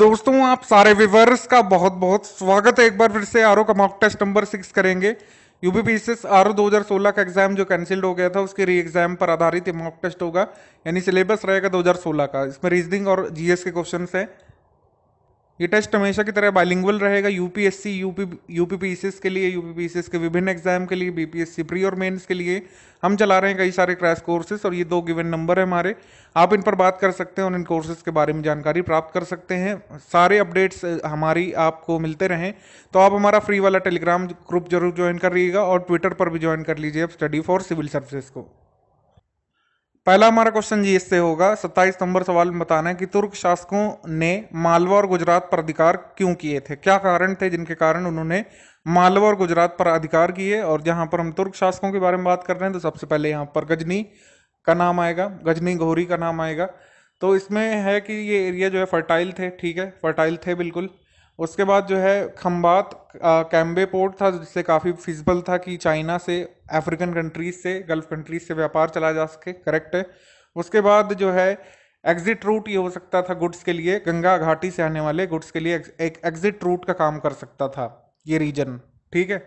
दोस्तों आप सारे विवर्स का बहुत बहुत स्वागत है एक बार फिर से आर का मॉक टेस्ट नंबर सिक्स करेंगे यूपी पी एस दो हज़ार सोलह का एग्जाम जो कैंसिल्ड हो गया था उसके री एग्जाम पर आधारित मॉक टेस्ट होगा यानी सिलेबस रहेगा 2016 का इसमें रीजनिंग और जीएस के क्वेश्चन हैं ये टेस्ट हमेशा की तरह बाइलिंगुअल रहेगा यूपीएससी यूपी यूपी पीसीएस के लिए यूपी पीसीएस के विभिन्न एग्जाम के लिए बीपीएससी प्री और मेंस के लिए हम चला रहे हैं कई सारे क्रैश कोर्सेज और ये दो गिवन नंबर है हमारे आप इन पर बात कर सकते हैं और इन कोर्सेज के बारे में जानकारी प्राप्त कर सकते हैं सारे अपडेट्स हमारी आपको मिलते रहें तो आप हमारा फ्री वाला टेलीग्राम ग्रुप जरूर ज्वाइन करिएगा और ट्विटर पर भी ज्वाइन कर लीजिए आप स्टडी फॉर सिविल सर्विसेज को पहला हमारा क्वेश्चन जी इससे होगा सत्ताईस नंबर सवाल में बताना है कि तुर्क शासकों ने मालवा और गुजरात पर अधिकार क्यों किए थे क्या कारण थे जिनके कारण उन्होंने मालवा और गुजरात पर अधिकार किए और जहां पर हम तुर्क शासकों के बारे में बात कर रहे हैं तो सबसे पहले यहाँ पर गजनी का नाम आएगा गजनी घोरी का नाम आएगा तो इसमें है कि ये एरिया जो है फर्टाइल थे ठीक है फर्टाइल थे बिल्कुल उसके बाद जो है खम्बात कैम्बे पोर्ट था जिससे काफ़ी फिजिबल था कि चाइना से अफ्रीकन कंट्रीज से गल्फ कंट्रीज से व्यापार चला जा सके करेक्ट है उसके बाद जो है एग्जिट रूट ये हो सकता था गुड्स के लिए गंगा घाटी से आने वाले गुड्स के लिए एक एग्जिट रूट का काम कर सकता था ये रीजन ठीक है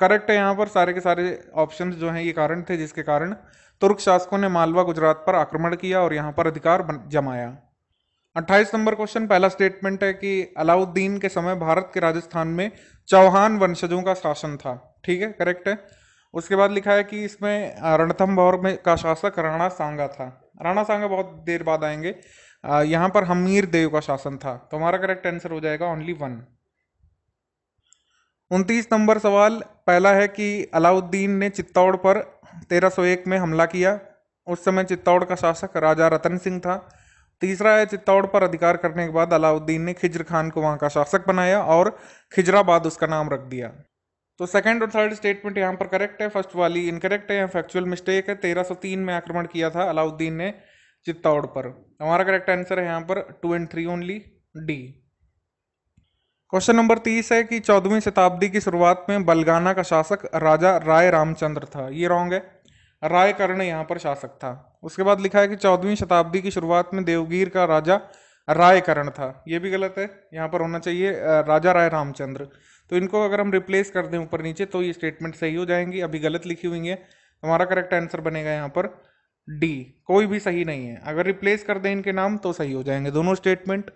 करेक्ट है यहाँ पर सारे के सारे ऑप्शन जो हैं ये कारण थे जिसके कारण तुर्क शासकों ने मालवा गुजरात पर आक्रमण किया और यहाँ पर अधिकार जमाया अट्ठाईस नंबर क्वेश्चन पहला स्टेटमेंट है कि अलाउद्दीन के समय भारत के राजस्थान में चौहान वंशजों का शासन था ठीक है करेक्ट है उसके बाद लिखा है कि इसमें रणथम्भौर में का शासक राणा सांगा था राणा सांगा बहुत देर बाद आएंगे यहाँ पर हमीर देव का शासन था तो हमारा करेक्ट आंसर हो जाएगा ओनली वन उनतीस नंबर सवाल पहला है कि अलाउद्दीन ने चित्तौड़ पर 1301 में हमला किया उस समय चित्तौड़ का शासक राजा रतन सिंह था तीसरा है चित्तौड़ पर अधिकार करने के बाद अलाउद्दीन ने खिजर खान को वहां का शासक बनाया और खिजराबाद उसका नाम रख दिया तो सेकंड और थर्ड स्टेटमेंट यहाँ पर करेक्ट है फर्स्ट वाली इनकरेक्ट है फैक्चुअल मिस्टेक है 1303 में आक्रमण किया था अलाउद्दीन ने चित्तौड़ पर हमारा करेक्ट आंसर है यहाँ पर two and three only D question number तीस है कि चौदहवीं शताब्दी की शुरुआत में बलगाना का शासक राजा राय रामचंद्र था ये रॉन्ग है राय कर्ण यहाँ पर शासक था उसके बाद लिखा है कि चौदहवीं शताब्दी की शुरुआत में देवगीर का राजा राय कर्ण था ये भी गलत है यहाँ पर होना चाहिए राजा राय रामचंद्र तो इनको अगर हम रिप्लेस कर दें ऊपर नीचे तो ये स्टेटमेंट सही हो जाएंगी अभी गलत लिखी हुई है हमारा करेक्ट आंसर बनेगा यहाँ पर डी कोई भी सही नहीं है अगर रिप्लेस कर दें इनके नाम तो सही हो जाएंगे दोनों स्टेटमेंट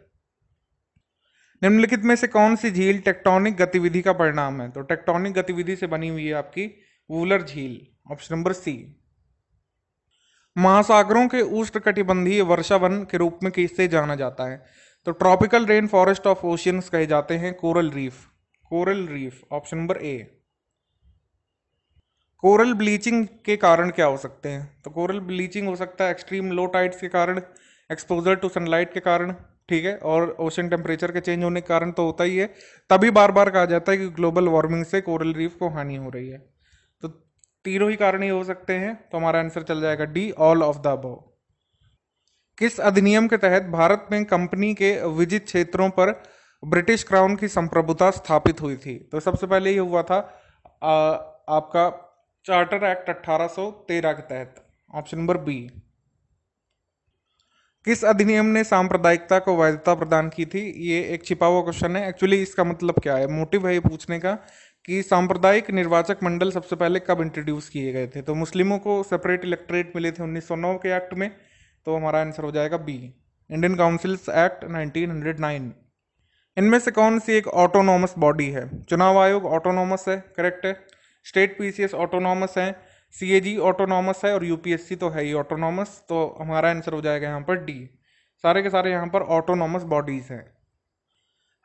निम्नलिखित में से कौन सी झील टेक्टोनिक गतिविधि का परिणाम है तो टेक्टोनिक गतिविधि से बनी हुई है आपकी वूलर झील ऑप्शन नंबर सी महासागरों के उष्णकटिबंधीय वर्षावन के रूप में किससे जाना जाता है तो tropical rain forest of oceans कहे जाते हैं coral reef coral reef option number A coral bleaching के कारण क्या हो सकते हैं तो कोरल ब्लीचिंग हो सकता है एक्सट्रीम लो टाइड्स के कारण एक्सपोजर टू सनलाइट के कारण ठीक है और ओशन टेम्परेचर के चेंज होने के कारण तो होता ही है तभी बार बार कहा जाता है कि ग्लोबल वार्मिंग से कोरल रीफ को हानि हो रही है तीनों ही कारण ही हो सकते हैं तो हमारा आंसर चल जाएगा D all of the above किस अधिनियम के तहत भारत में कंपनी के विजित क्षेत्रों पर ब्रिटिश क्राउन की संप्रभुता स्थापित हुई थी तो सबसे पहले ये हुआ था आ, आपका चार्टर एक्ट 1813 के तहत ऑप्शन नंबर बी किस अधिनियम ने सांप्रदायिकता को वैधता प्रदान की थी ये एक छिपा हुआ क्वेश्चन है एक्चुअली इसका मतलब क्या है मोटिव है ये पूछने का कि सांप्रदायिक निर्वाचक मंडल सबसे पहले कब इंट्रोड्यूस किए गए थे तो मुस्लिमों को सेपरेट इलेक्ट्रेट मिले थे 1909 के एक्ट में तो हमारा आंसर हो जाएगा बी इंडियन काउंसिल्स एक्ट 1909 इनमें से कौन सी एक ऑटोनॉमस बॉडी है चुनाव आयोग ऑटोनॉमस है करेक्ट है स्टेट पीसीएस ऑटोनॉमस है सीएजी ऑटोनॉमस है और यूपीएससी तो है ही ऑटोनॉमस तो हमारा आंसर हो जाएगा यहाँ पर डी सारे के सारे यहाँ पर ऑटोनॉमस बॉडीज़ हैं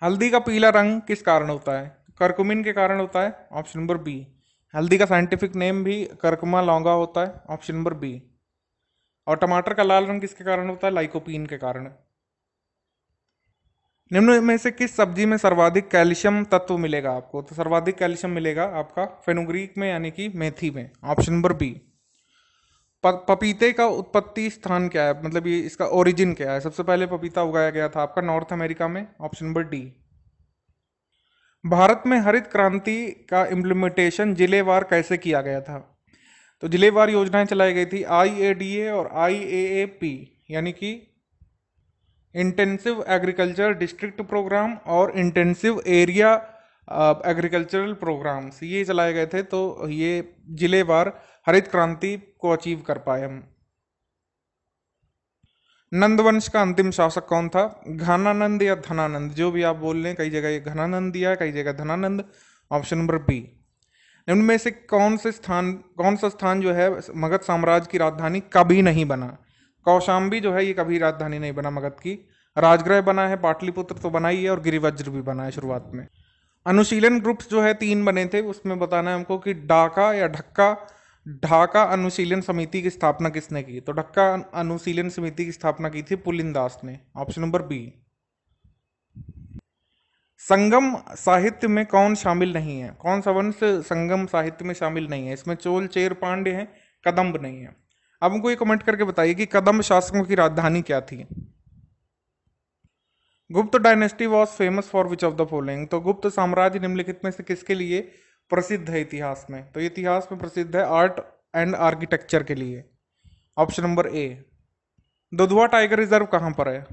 हल्दी का पीला रंग किस कारण होता है करकुमिन के कारण होता है ऑप्शन नंबर बी हल्दी का साइंटिफिक नेम भी करकुमा लौंगा होता है ऑप्शन नंबर बी और टमाटर का लाल रंग किसके कारण होता है लाइकोपीन के कारण निम्न में से किस सब्जी में सर्वाधिक कैल्शियम तत्व मिलेगा आपको तो सर्वाधिक कैल्शियम मिलेगा आपका फेनुग्रीक में यानी कि मेथी में ऑप्शन नंबर बी पपीते का उत्पत्ति स्थान क्या है मतलब ये इसका ओरिजिन क्या है सबसे पहले पपीता उगाया गया था आपका नॉर्थ अमेरिका में ऑप्शन नंबर डी भारत में हरित क्रांति का इम्प्लीमेंटेशन जिलेवार कैसे किया गया था तो जिलेवार योजनाएं चलाई गई थी आई और आई यानी कि इंटेंसिव एग्रीकल्चर डिस्ट्रिक्ट प्रोग्राम और इंटेंसिव एरिया एग्रीकल्चरल प्रोग्राम्स ये चलाए गए थे तो ये जिलेवार हरित क्रांति को अचीव कर पाए हम नंदवंश का अंतिम शासक कौन था घनानंद या धनानंद जो भी आप बोल लें कई जगह ये घनानंद दिया कई जगह धनानंद ऑप्शन नंबर बी निम्न में से कौन से स्थान कौन सा स्थान जो है मगध साम्राज्य की राजधानी कभी नहीं बना कौशाम्बी जो है ये कभी राजधानी नहीं बना मगध की राजगृह बना है पाटलिपुत्र तो बना ही है और गिरिवज्र भी बना है शुरुआत में अनुशीलन ग्रुप्स जो है तीन बने थे उसमें बताना है हमको कि डाका या ढक्का ढाका अनुशीलन समिति की स्थापना किसने की तो ढक्का अनुशीलन समिति की स्थापना की थी पुलिन दास ने ऑप्शन नंबर बी संगम साहित्य में कौन शामिल नहीं है कौन सा वंश संगम साहित्य में शामिल नहीं है इसमें चोल चेर पांडे हैं कदम्ब नहीं है आप उनको ये कमेंट करके बताइए कि कदम्ब शासकों की राजधानी क्या थी Gupta dynasty was famous for which of the following तो गुप्त साम्राज्य निम्नलिखित में से किसके लिए प्रसिद्ध है इतिहास में तो इतिहास में प्रसिद्ध है आर्ट एंड आर्किटेक्चर के लिए option number A Dudhwa tiger reserve कहाँ पर है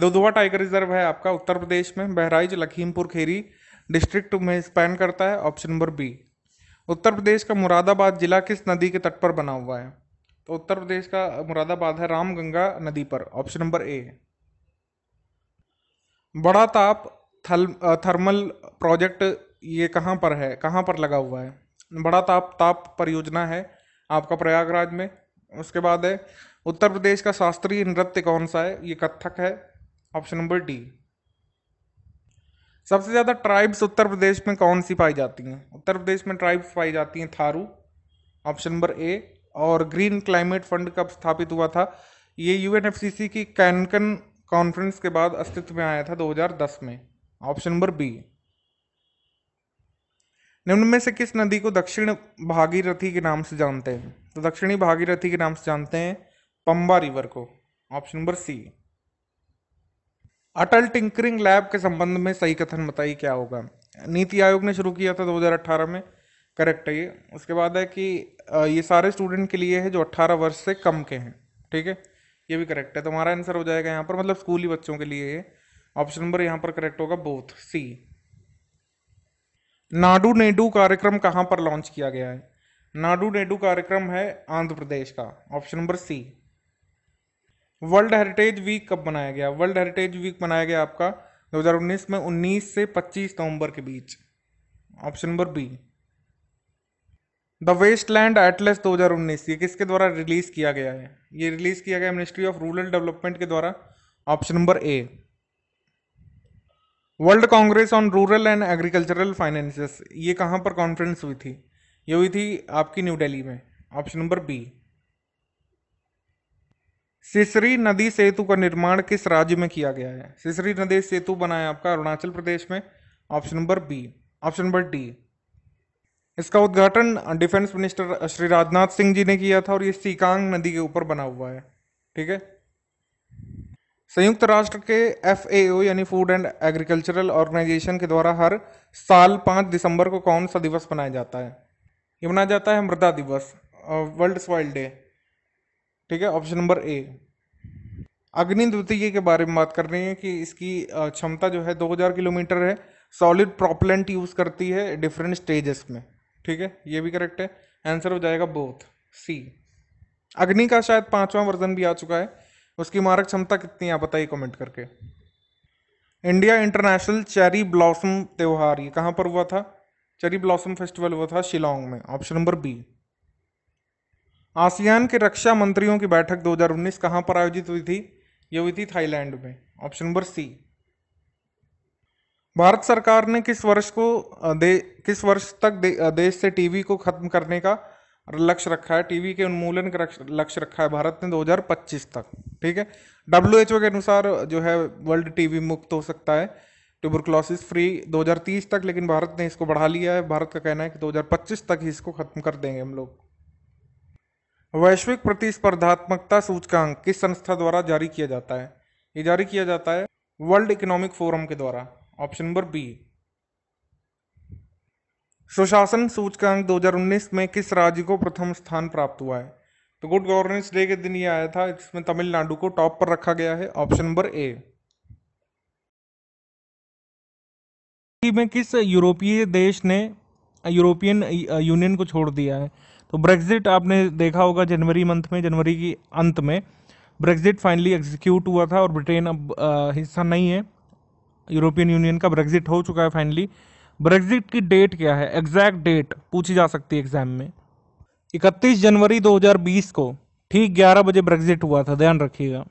दुधवा टाइगर रिजर्व है आपका उत्तर प्रदेश में बहराइच लखीमपुर खेरी डिस्ट्रिक्ट में स्पैन करता है option number B Uttar Pradesh का मुरादाबाद जिला किस नदी के तट पर बना हुआ है तो उत्तर प्रदेश का मुरादाबाद है रामगंगा नदी पर ऑप्शन नंबर ए बड़ा ताप थल थर्मल प्रोजेक्ट ये कहाँ पर है कहाँ पर लगा हुआ है बड़ा ताप ताप परियोजना है आपका प्रयागराज में उसके बाद है उत्तर प्रदेश का शास्त्रीय नृत्य कौन सा है ये कथक है ऑप्शन नंबर डी सबसे ज़्यादा ट्राइब्स उत्तर प्रदेश में कौन सी पाई जाती हैं उत्तर प्रदेश में ट्राइब्स पाई जाती हैं थारू ऑप्शन नंबर ए और ग्रीन क्लाइमेट फंड कब स्थापित हुआ था ये यू की कैनकन कॉन्फ्रेंस के बाद अस्तित्व में आया था 2010 में ऑप्शन नंबर बी निम्न में से किस नदी को दक्षिण भागीरथी के नाम से जानते हैं तो दक्षिणी भागीरथी के नाम से जानते हैं पंबा रिवर को option number C Atal tinkering lab के संबंध में सही कथन बताइए क्या होगा नीति आयोग ने शुरू किया था 2018 में करेक्ट है ये उसके बाद है कि ये सारे स्टूडेंट के लिए है जो 18 वर्ष से कम के हैं ठीक है ये भी करेक्ट है तो हमारा आंसर हो जाएगा यहाँ पर मतलब स्कूली बच्चों के लिए ऑप्शन नंबर यहाँ पर करेक्ट होगा बोथ सी नाडू नेडू कार्यक्रम कहाँ पर लॉन्च किया गया है नाडू नेडू कार्यक्रम है आंध्र प्रदेश का option number C world heritage week कब मनाया गया वर्ल्ड हेरिटेज वीक मनाया गया आपका 2019 में 19 से 25 नवंबर के बीच option number B the wasteland atlas दो ये किसके द्वारा रिलीज किया गया है ये रिलीज किया गया मिनिस्ट्री ऑफ रूरल डेवलपमेंट के द्वारा option number A world congress on rural and agricultural finances ये कहाँ पर कॉन्फ्रेंस हुई थी ये हुई थी आपकी न्यू दिल्ली में ऑप्शन नंबर बी सिसरी नदी सेतु का निर्माण किस राज्य में किया गया है सिसरी नदी सेतु बनाया है आपका अरुणाचल प्रदेश में option number B option number D इसका उद्घाटन डिफेंस मिनिस्टर श्री राजनाथ सिंह जी ने किया था और ये सीकांग नदी के ऊपर बना हुआ है ठीक है संयुक्त राष्ट्र के एफ यानी फूड एंड एग्रीकल्चरल ऑर्गेनाइजेशन के द्वारा हर साल पाँच दिसंबर को कौन सा दिवस मनाया जाता है ये मनाया जाता है मृदा दिवस वर्ल्ड सॉइल डे ठीक है ऑप्शन नंबर ए अग्नि द्वितीय के बारे में बात कर रहे हैं कि इसकी क्षमता जो है 2000 किलोमीटर है सॉलिड प्रॉपलेंट यूज़ करती है डिफरेंट स्टेजेस में ठीक है ये भी करेक्ट है आंसर हो जाएगा बोथ सी अग्नि का शायद पांचवा वर्जन भी आ चुका है उसकी मारक क्षमता कितनी है बताइए कमेंट करके इंडिया इंटरनेशनल चेरी ब्लॉसम त्यौहार ये कहाँ पर हुआ था चेरी ब्लॉसम फेस्टिवल हुआ था शिलोंग में ऑप्शन नंबर बी आसियान के रक्षा मंत्रियों की बैठक 2019 कहाँ पर आयोजित हुई थी ये हुई थी थाईलैंड में ऑप्शन नंबर सी भारत सरकार ने किस वर्ष को दे किस वर्ष तक दे, देश से टीवी को खत्म करने का लक्ष्य रखा है टीवी के उन्मूलन का लक्ष्य रखा है भारत ने 2025 तक ठीक है डब्ल्यू के अनुसार जो है वर्ल्ड टीवी मुक्त हो सकता है ट्यूबरकुलोसिस फ्री 2030 तक लेकिन भारत ने इसको बढ़ा लिया है भारत का कहना है कि 2025 तक ही इसको खत्म कर देंगे हम लोग वैश्विक प्रतिस्पर्धात्मकता सूचकांक किस संस्था द्वारा जारी किया जाता है ये जारी किया जाता है वर्ल्ड इकोनॉमिक फोरम के द्वारा ऑप्शन नंबर बी सुशासन सूचकांक 2019 में किस राज्य को प्रथम स्थान प्राप्त हुआ है तो गुड गवर्नेंस डे के दिन ये आया था इसमें तमिलनाडु को टॉप पर रखा गया है ऑप्शन नंबर ए में किस यूरोपीय देश ने यूरोपियन यूनियन को छोड़ दिया है तो ब्रेग्जिट आपने देखा होगा जनवरी मंथ में जनवरी की अंत में ब्रेग्जिट फाइनली एग्जीक्यूट हुआ था और ब्रिटेन अब हिस्सा नहीं है यूरोपियन यूनियन का ब्रेग्जिट हो चुका है फाइनली ब्रेग्जिट की डेट क्या है एग्जैक्ट डेट पूछी जा सकती है एग्जाम में 31 जनवरी 2020 को ठीक 11 बजे ब्रेग्जिट हुआ था ध्यान रखिएगा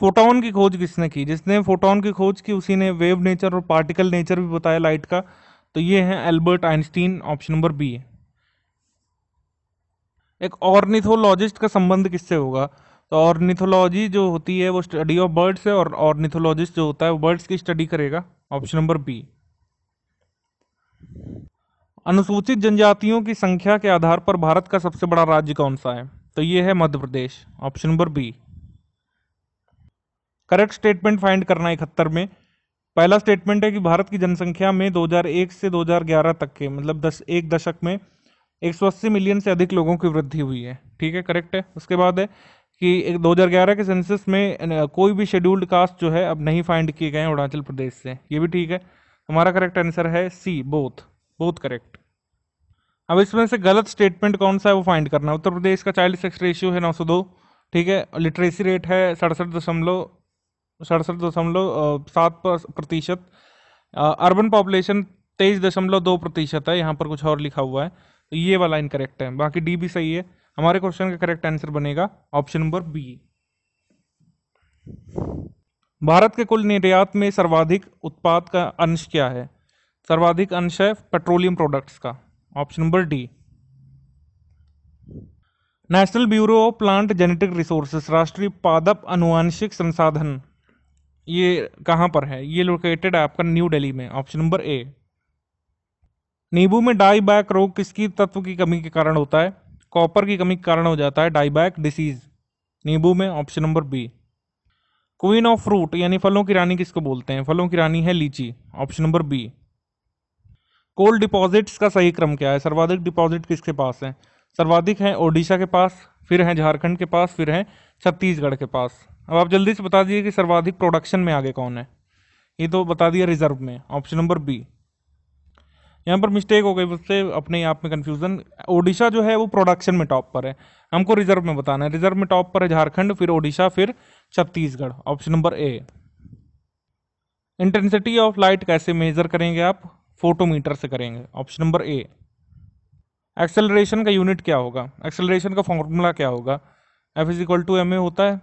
फोटोन की खोज किसने की जिसने फोटोन की खोज की उसी ने वेव नेचर और पार्टिकल नेचर भी बताया लाइट का तो ये है Albert Einstein option number B एक ऑर्निथोलॉजिस्ट का संबंध किससे होगा तो ऑर्निथोलॉजी जो होती है वो स्टडी ऑफ बर्ड्स है और ऑर्निथोलॉजिस्ट जो होता है वो बर्ड्स की स्टडी करेगा ऑप्शन नंबर बी अनुसूचित जनजातियों की संख्या के आधार पर भारत का सबसे बड़ा राज्य कौन सा है तो ये है Madhya Pradesh option number B correct statement find करना इकहत्तर में पहला स्टेटमेंट है कि भारत की जनसंख्या में 2001 से 2011 तक के मतलब दस एक दशक में 180 मिलियन से अधिक लोगों की वृद्धि हुई है ठीक है करेक्ट है उसके बाद है कि एक 2011 के सेंसस में कोई भी शेड्यूल्ड कास्ट जो है अब नहीं फाइंड किए गए हैं अरुणाचल प्रदेश से ये भी ठीक है हमारा करेक्ट आंसर है सी बोथ बोथ करेक्ट अब इसमें से गलत स्टेटमेंट कौन सा है वो फाइंड करना है उत्तर प्रदेश का चाइल्ड सेक्स रेशियो है नौ सौ दो ठीक है लिटरेसी रेट है सड़सठ दशमलव सड़सठ दशमलव सात प्रतिशत अर्बन पॉपुलेशन तेईस दशमलव दो प्रतिशत है यहाँ पर कुछ और लिखा हुआ है तो ये वाला इनकरेक्ट है बाकी डी भी सही है हमारे क्वेश्चन का करेक्ट आंसर बनेगा ऑप्शन नंबर बी भारत के कुल निर्यात में सर्वाधिक उत्पाद का अंश क्या है सर्वाधिक अंश है पेट्रोलियम प्रोडक्ट्स का option number D national bureau of plant genetic resources राष्ट्रीय पादप अनुवांशिक संसाधन ये कहाँ पर है ये लोकेटेड है आपका न्यू दिल्ली में ऑप्शन नंबर ए नींबू में डाईबैक रोग किसकी तत्व की कमी के कारण होता है कॉपर की कमी के कारण हो जाता है डाईबैक डिसीज नींबू में option number B queen of fruit यानी फलों की रानी किसको बोलते हैं फलों की रानी है लीची option number B coal deposits का सही क्रम क्या है सर्वाधिक डिपॉजिट किसके पास है सर्वाधिक हैं ओडिशा के पास फिर हैं झारखंड के पास फिर हैं छत्तीसगढ़ के पास अब आप जल्दी से बता दीजिए कि सर्वाधिक प्रोडक्शन में आगे कौन है ये तो बता दिया रिजर्व में ऑप्शन नंबर बी यहाँ पर मिस्टेक हो गई उससे अपने आप में कन्फ्यूज़न ओडिशा जो है वो प्रोडक्शन में टॉप पर है हमको रिजर्व में बताना है रिजर्व में टॉप पर है झारखंड फिर ओडिशा फिर Chhattisgarh option number A intensity of light कैसे मेजर करेंगे आप फोटोमीटर से करेंगे ऑप्शन नंबर ए एक्सेलरेशन का यूनिट क्या होगा एक्सेलरेशन का फॉर्मूला क्या होगा F is equal to M A होता है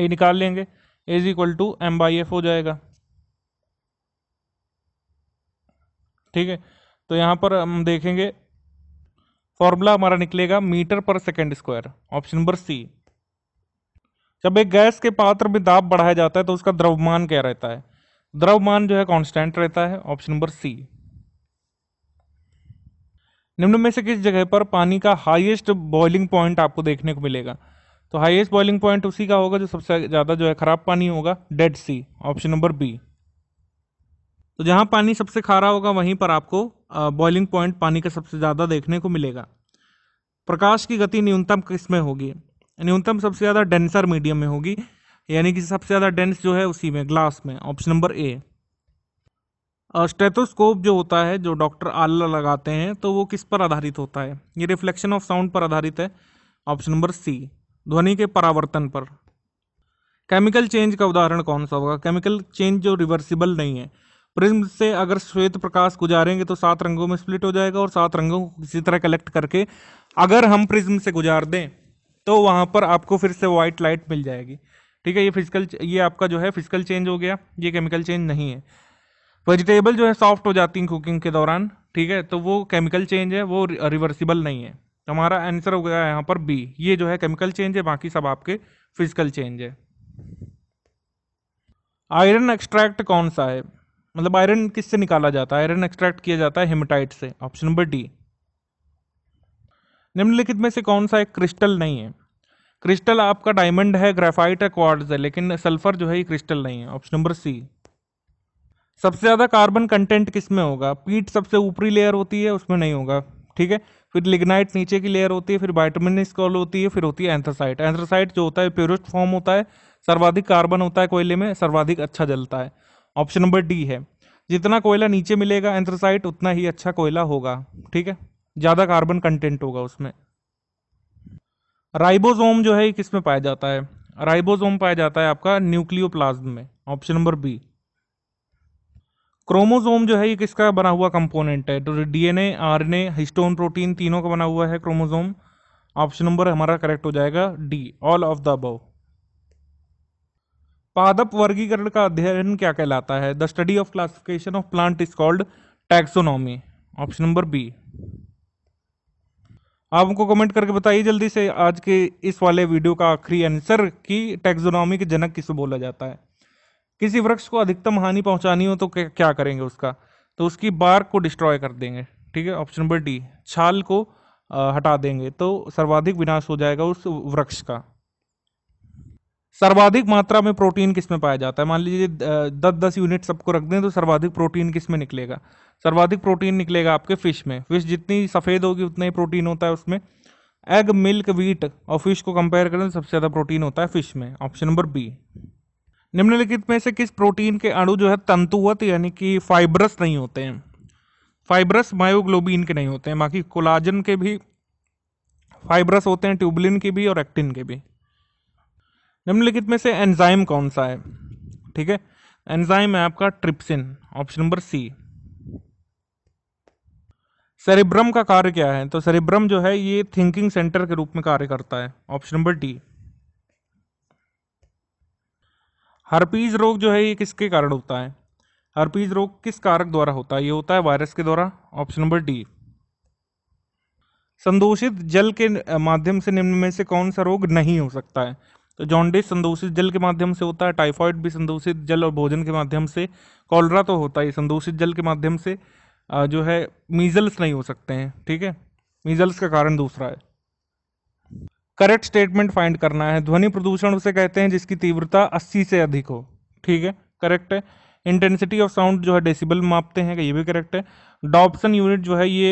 ए निकाल लेंगे A is equal to M by F हो जाएगा ठीक है तो यहां पर हम देखेंगे फॉर्मूला हमारा निकलेगा मीटर पर second square option number C जब एक गैस के पात्र में दाब बढ़ाया जाता है तो उसका द्रव्यमान क्या रहता है द्रव्यमान जो है कांस्टेंट रहता है ऑप्शन नंबर सी निम्न में से किस जगह पर पानी का हाईएस्ट बॉइलिंग पॉइंट आपको देखने को मिलेगा तो हाईएस्ट बॉइलिंग पॉइंट उसी का होगा जो सबसे ज़्यादा जो है खराब पानी होगा Dead Sea option number B तो जहां पानी सबसे खारा होगा वहीं पर आपको बॉइलिंग पॉइंट पानी का सबसे ज़्यादा देखने को मिलेगा प्रकाश की गति न्यूनतम किसमें होगी न्यूनतम सबसे ज़्यादा डेंसर मीडियम में होगी यानी कि सबसे ज़्यादा डेंस जो है उसी में ग्लास में ऑप्शन नंबर ए स्टेथोस्कोप जो होता है जो डॉक्टर आल्ला लगाते हैं तो वो किस पर आधारित होता है ये रिफ्लेक्शन ऑफ साउंड पर आधारित है ऑप्शन नंबर सी ध्वनि के परावर्तन पर केमिकल चेंज का उदाहरण कौन सा होगा केमिकल चेंज जो रिवर्सिबल नहीं है प्रिज्म से अगर श्वेत प्रकाश गुजारेंगे तो सात रंगों में स्प्लिट हो जाएगा और सात रंगों को किसी तरह कलेक्ट करके अगर हम प्रिज्म से गुजार दें तो वहाँ पर आपको फिर से वाइट लाइट मिल जाएगी ठीक है ये फिजिकल ये आपका जो है फिजिकल चेंज हो गया ये केमिकल चेंज नहीं है वेजिटेबल जो है सॉफ्ट हो जाती है कुकिंग के दौरान ठीक है तो वो केमिकल चेंज है वो रिवर्सिबल नहीं है हमारा आंसर हो गया यहाँ पर बी ये जो है केमिकल चेंज है बाकी सब आपके फिजिकल चेंज है आयरन एक्सट्रैक्ट कौन सा है मतलब आयरन किससे निकाला जाता है आयरन एक्सट्रैक्ट किया जाता है हिमाटाइट से ऑप्शन नंबर डी निम्नलिखित में से कौन सा एक क्रिस्टल नहीं है क्रिस्टल आपका डायमंड है ग्रेफाइट है क्वार्ट्ज है लेकिन सल्फर जो है ये क्रिस्टल नहीं है ऑप्शन नंबर सी सबसे ज़्यादा कार्बन कंटेंट किस में होगा पीट सबसे ऊपरी लेयर होती है उसमें नहीं होगा ठीक है फिर लिग्नाइट नीचे की लेयर होती है फिर वाइटमिन स्कॉल होती है फिर होती है एंथ्रासाइट एंथ्रासाइट जो होता है प्योरेस्ट फॉर्म होता है सर्वाधिक कार्बन होता है कोयले में सर्वाधिक अच्छा जलता है ऑप्शन नंबर डी है जितना कोयला नीचे मिलेगा एंथ्रासाइट उतना ही अच्छा कोयला होगा ठीक है ज़्यादा कार्बन कंटेंट होगा उसमें राइबोसोम जो है किस में पाया जाता है राइबोसोम पाया जाता है आपका न्यूक्लियोप्लाज्म में ऑप्शन नंबर बी क्रोमोसोम जो है ये किसका बना हुआ कंपोनेंट है तो डीएनए आरएनए हिस्टोन प्रोटीन तीनों का बना हुआ है क्रोमोसोम ऑप्शन नंबर हमारा करेक्ट हो जाएगा D all of the above पादप वर्गीकरण का अध्ययन क्या कहलाता है the study of classification of plant is called taxonomy option number B आप उनको कमेंट करके बताइए जल्दी से आज के इस वाले वीडियो का आखिरी आंसर कि टेक्सोनॉमी के जनक किसे बोला जाता है किसी वृक्ष को अधिकतम हानि पहुंचानी हो तो क्या करेंगे उसका तो उसकी बार को डिस्ट्रॉय कर देंगे ठीक है ऑप्शन नंबर डी छाल को आ, हटा देंगे तो सर्वाधिक विनाश हो जाएगा उस वृक्ष का सर्वाधिक मात्रा में प्रोटीन किस में पाया जाता है मान लीजिए दस दस यूनिट सबको रख दें तो सर्वाधिक प्रोटीन किस में निकलेगा सर्वाधिक प्रोटीन निकलेगा आपके फिश में फिश जितनी सफ़ेद होगी उतना ही प्रोटीन होता है उसमें एग मिल्क वीट और फिश को कंपेयर करें तो सबसे ज़्यादा प्रोटीन होता है फिश में ऑप्शन नंबर बी निम्नलिखित में से किस प्रोटीन के अणु जो है तंतुवत यानी कि फाइब्रस नहीं होते हैं फाइब्रस मायोग्लोबिन के नहीं होते हैं बाकी कोलाजन के भी फाइब्रस होते हैं ट्यूबलिन के भी और एक्टिन के भी निम्नलिखित में से एंजाइम कौन सा है ठीक है एंजाइम है आपका trypsin option number C cerebrum का कार्य क्या है तो सेरिब्रम जो है ये थिंकिंग सेंटर के रूप में कार्य करता है ऑप्शन नंबर डी हरपीज रोग जो है ये किसके कारण होता है हरपीज रोग किस कारक द्वारा होता है ये होता है वायरस के द्वारा ऑप्शन नंबर डी संदूषित जल के माध्यम से निम्न में से कौन सा रोग नहीं हो सकता है तो जॉन्डिस संदूषित जल के माध्यम से होता है टाइफॉइड भी संदूषित जल और भोजन के माध्यम से कॉलरा तो होता ही संदूषित जल के माध्यम से जो है मीजल्स नहीं हो सकते हैं ठीक है मीजल्स का कारण दूसरा है करेक्ट स्टेटमेंट फाइंड करना है ध्वनि प्रदूषण उसे कहते हैं जिसकी तीव्रता 80 से अधिक हो ठीक है करेक्ट है इंटेंसिटी ऑफ साउंड जो है डेसिबल मापते हैं ये भी करेक्ट है डॉप्सन यूनिट जो है ये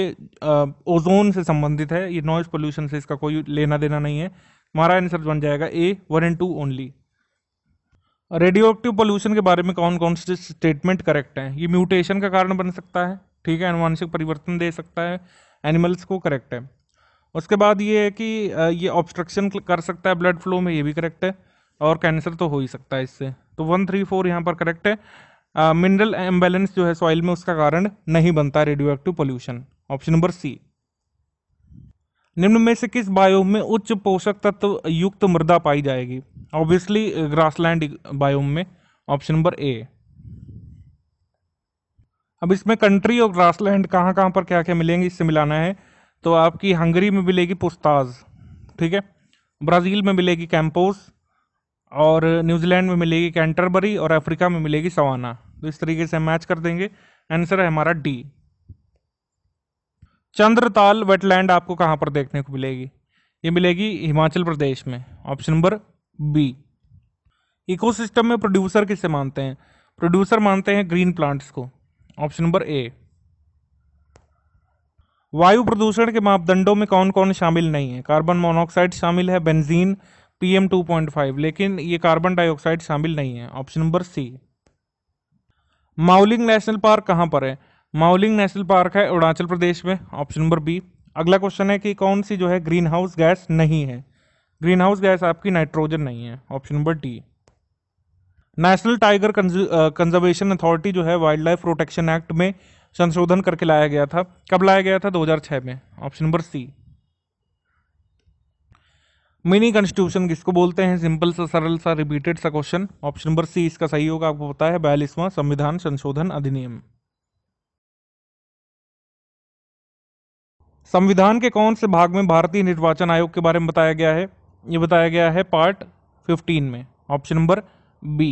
ओजोन से संबंधित है ये नॉइज़ पोल्यूशन से इसका कोई लेना देना नहीं है हमारा आंसर बन जाएगा A one and two only radioactive pollution के बारे में कौन कौन से स्टेटमेंट करेक्ट हैं ये म्यूटेशन का कारण बन सकता है ठीक है अनुवांशिक परिवर्तन दे सकता है एनिमल्स को करेक्ट है उसके बाद ये है कि ये ऑब्स्ट्रक्शन कर सकता है ब्लड फ्लो में ये भी करेक्ट है और कैंसर तो हो ही सकता है इससे तो वन थ्री फोर यहाँ पर करेक्ट है मिनरल एम्बेलेंस जो है सॉइल में उसका कारण नहीं बनता radioactive pollution option number C निम्न में से किस बायोम में उच्च पोषक तत्व युक्त मृदा पाई जाएगी ऑब्वियसली ग्रासलैंड बायोम में ऑप्शन नंबर ए अब इसमें कंट्री और ग्रासलैंड कहाँ कहाँ पर क्या क्या मिलेंगे इससे मिलाना है तो आपकी हंगरी में मिलेगी पुस्ताज ठीक है ब्राज़ील में मिलेगी कैंपोस और न्यूजीलैंड में मिलेगी कैंटरबरी और अफ्रीका में मिलेगी सवाना तो इस तरीके से मैच कर देंगे आंसर है हमारा डी चंद्रताल वेटलैंड आपको कहां पर देखने को मिलेगी ये मिलेगी हिमाचल प्रदेश में ऑप्शन नंबर बी इकोसिस्टम में प्रोड्यूसर किसे मानते हैं प्रोड्यूसर मानते हैं ग्रीन प्लांट्स को ऑप्शन नंबर ए वायु प्रदूषण के मापदंडों में कौन कौन शामिल नहीं है कार्बन मोनोऑक्साइड शामिल है बेंजीन पीएम 2.5 लेकिन ये कार्बन डाइऑक्साइड शामिल नहीं है option number C Mouling national park कहां पर है माउलिंग नेशनल पार्क है अरुणाचल प्रदेश में ऑप्शन नंबर बी अगला क्वेश्चन है कि कौन सी जो है ग्रीन हाउस गैस नहीं है ग्रीन हाउस गैस आपकी नाइट्रोजन नहीं है option number D national tiger conservation authority जो है वाइल्ड लाइफ प्रोटेक्शन एक्ट में संशोधन करके लाया गया था कब लाया गया था 2006 में option number C mini constitution किसको बोलते हैं सिंपल सा सरल सा रिपीटेड सा क्वेश्चन ऑप्शन नंबर सी इसका सही होगा आपको पता है बयालीसवां संविधान संशोधन अधिनियम संविधान के कौन से भाग में भारतीय निर्वाचन आयोग के बारे में बताया गया है ये बताया गया है पार्ट 15 में ऑप्शन नंबर बी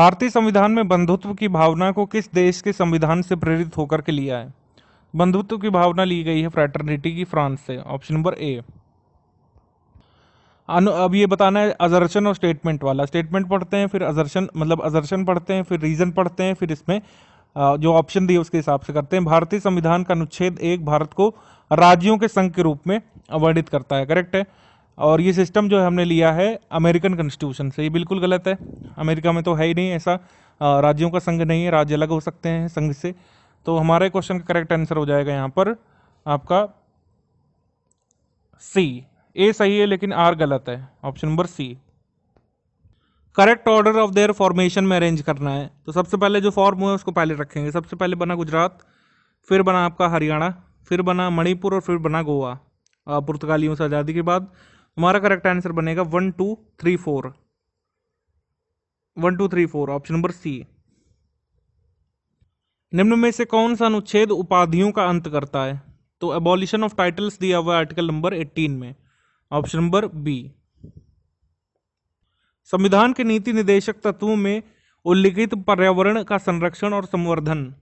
भारतीय संविधान में बंधुत्व की भावना को किस देश के संविधान से प्रेरित होकर के लिया है बंधुत्व की भावना ली गई है फ्रेटर्निटी की फ्रांस से ऑप्शन नंबर ए अनु अब ये बताना है अजर्शन और स्टेटमेंट वाला स्टेटमेंट पढ़ते हैं फिर अजर्शन मतलब अजर्शन पढ़ते हैं फिर रीज़न पढ़ते हैं फिर इसमें जो ऑप्शन दिए उसके हिसाब से करते हैं भारतीय संविधान का अनुच्छेद एक भारत को राज्यों के संघ के रूप में वर्णित करता है करेक्ट है और ये सिस्टम जो है हमने लिया है अमेरिकन कॉन्स्टिट्यूशन से ये बिल्कुल गलत है अमेरिका में तो है ही नहीं ऐसा राज्यों का संघ नहीं है राज्य अलग हो सकते हैं संघ से तो हमारे क्वेश्चन का करेक्ट आंसर हो जाएगा यहाँ पर आपका सी ए सही है लेकिन आर गलत है option number C correct order of their formation में अरेंज करना है तो सबसे पहले जो फॉर्म हुआ उसको पहले रखेंगे सबसे पहले बना गुजरात फिर बना आपका हरियाणा फिर बना मणिपुर और फिर बना गोवा पुर्तगालियों से आज़ादी के बाद हमारा करेक्ट आंसर बनेगा one two three four one two three four option number C निम्न में से कौन सा अनुच्छेद उपाधियों का अंत करता है तो एबॉलिशन ऑफ टाइटल्स दिया हुआ आर्टिकल नंबर एट्टीन में ऑप्शन नंबर बी संविधान के नीति निदेशक तत्वों में उल्लिखित पर्यावरण का संरक्षण और संवर्धन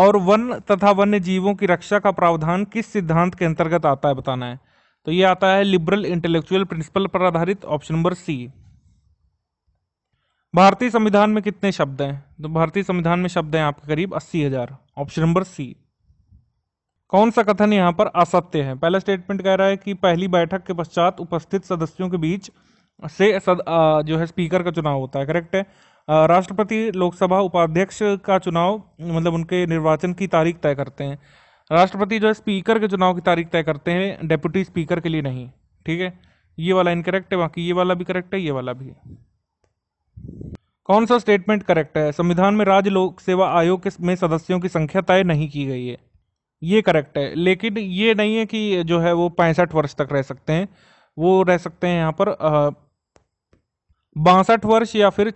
और वन तथा वन्य जीवों की रक्षा का प्रावधान किस सिद्धांत के अंतर्गत आता है बताना है तो यह आता है लिबरल इंटेलेक्चुअल प्रिंसिपल पर आधारित ऑप्शन नंबर सी भारतीय संविधान में कितने शब्द हैं तो भारतीय संविधान में शब्द हैं आपके करीब अस्सी हजार ऑप्शन नंबर सी कौन सा कथन यहाँ पर असत्य है पहला स्टेटमेंट कह रहा है कि पहली बैठक के पश्चात उपस्थित सदस्यों के बीच से सद, आ, जो है स्पीकर का चुनाव होता है करेक्ट है राष्ट्रपति लोकसभा उपाध्यक्ष का चुनाव मतलब उनके निर्वाचन की तारीख तय करते हैं राष्ट्रपति जो है स्पीकर के चुनाव की तारीख तय करते हैं डेप्यूटी स्पीकर के लिए नहीं ठीक है ये वाला इनकरेक्ट है बाकी ये वाला भी करेक्ट है ये वाला भी कौन सा स्टेटमेंट करेक्ट है संविधान में राज्य लोक सेवा आयोग के में सदस्यों की संख्या तय नहीं की गई है ये करेक्ट है लेकिन ये नहीं है कि जो है वो पैंसठ वर्ष तक रह सकते हैं वो रह सकते हैं यहाँ पर बासठ वर्ष या फिर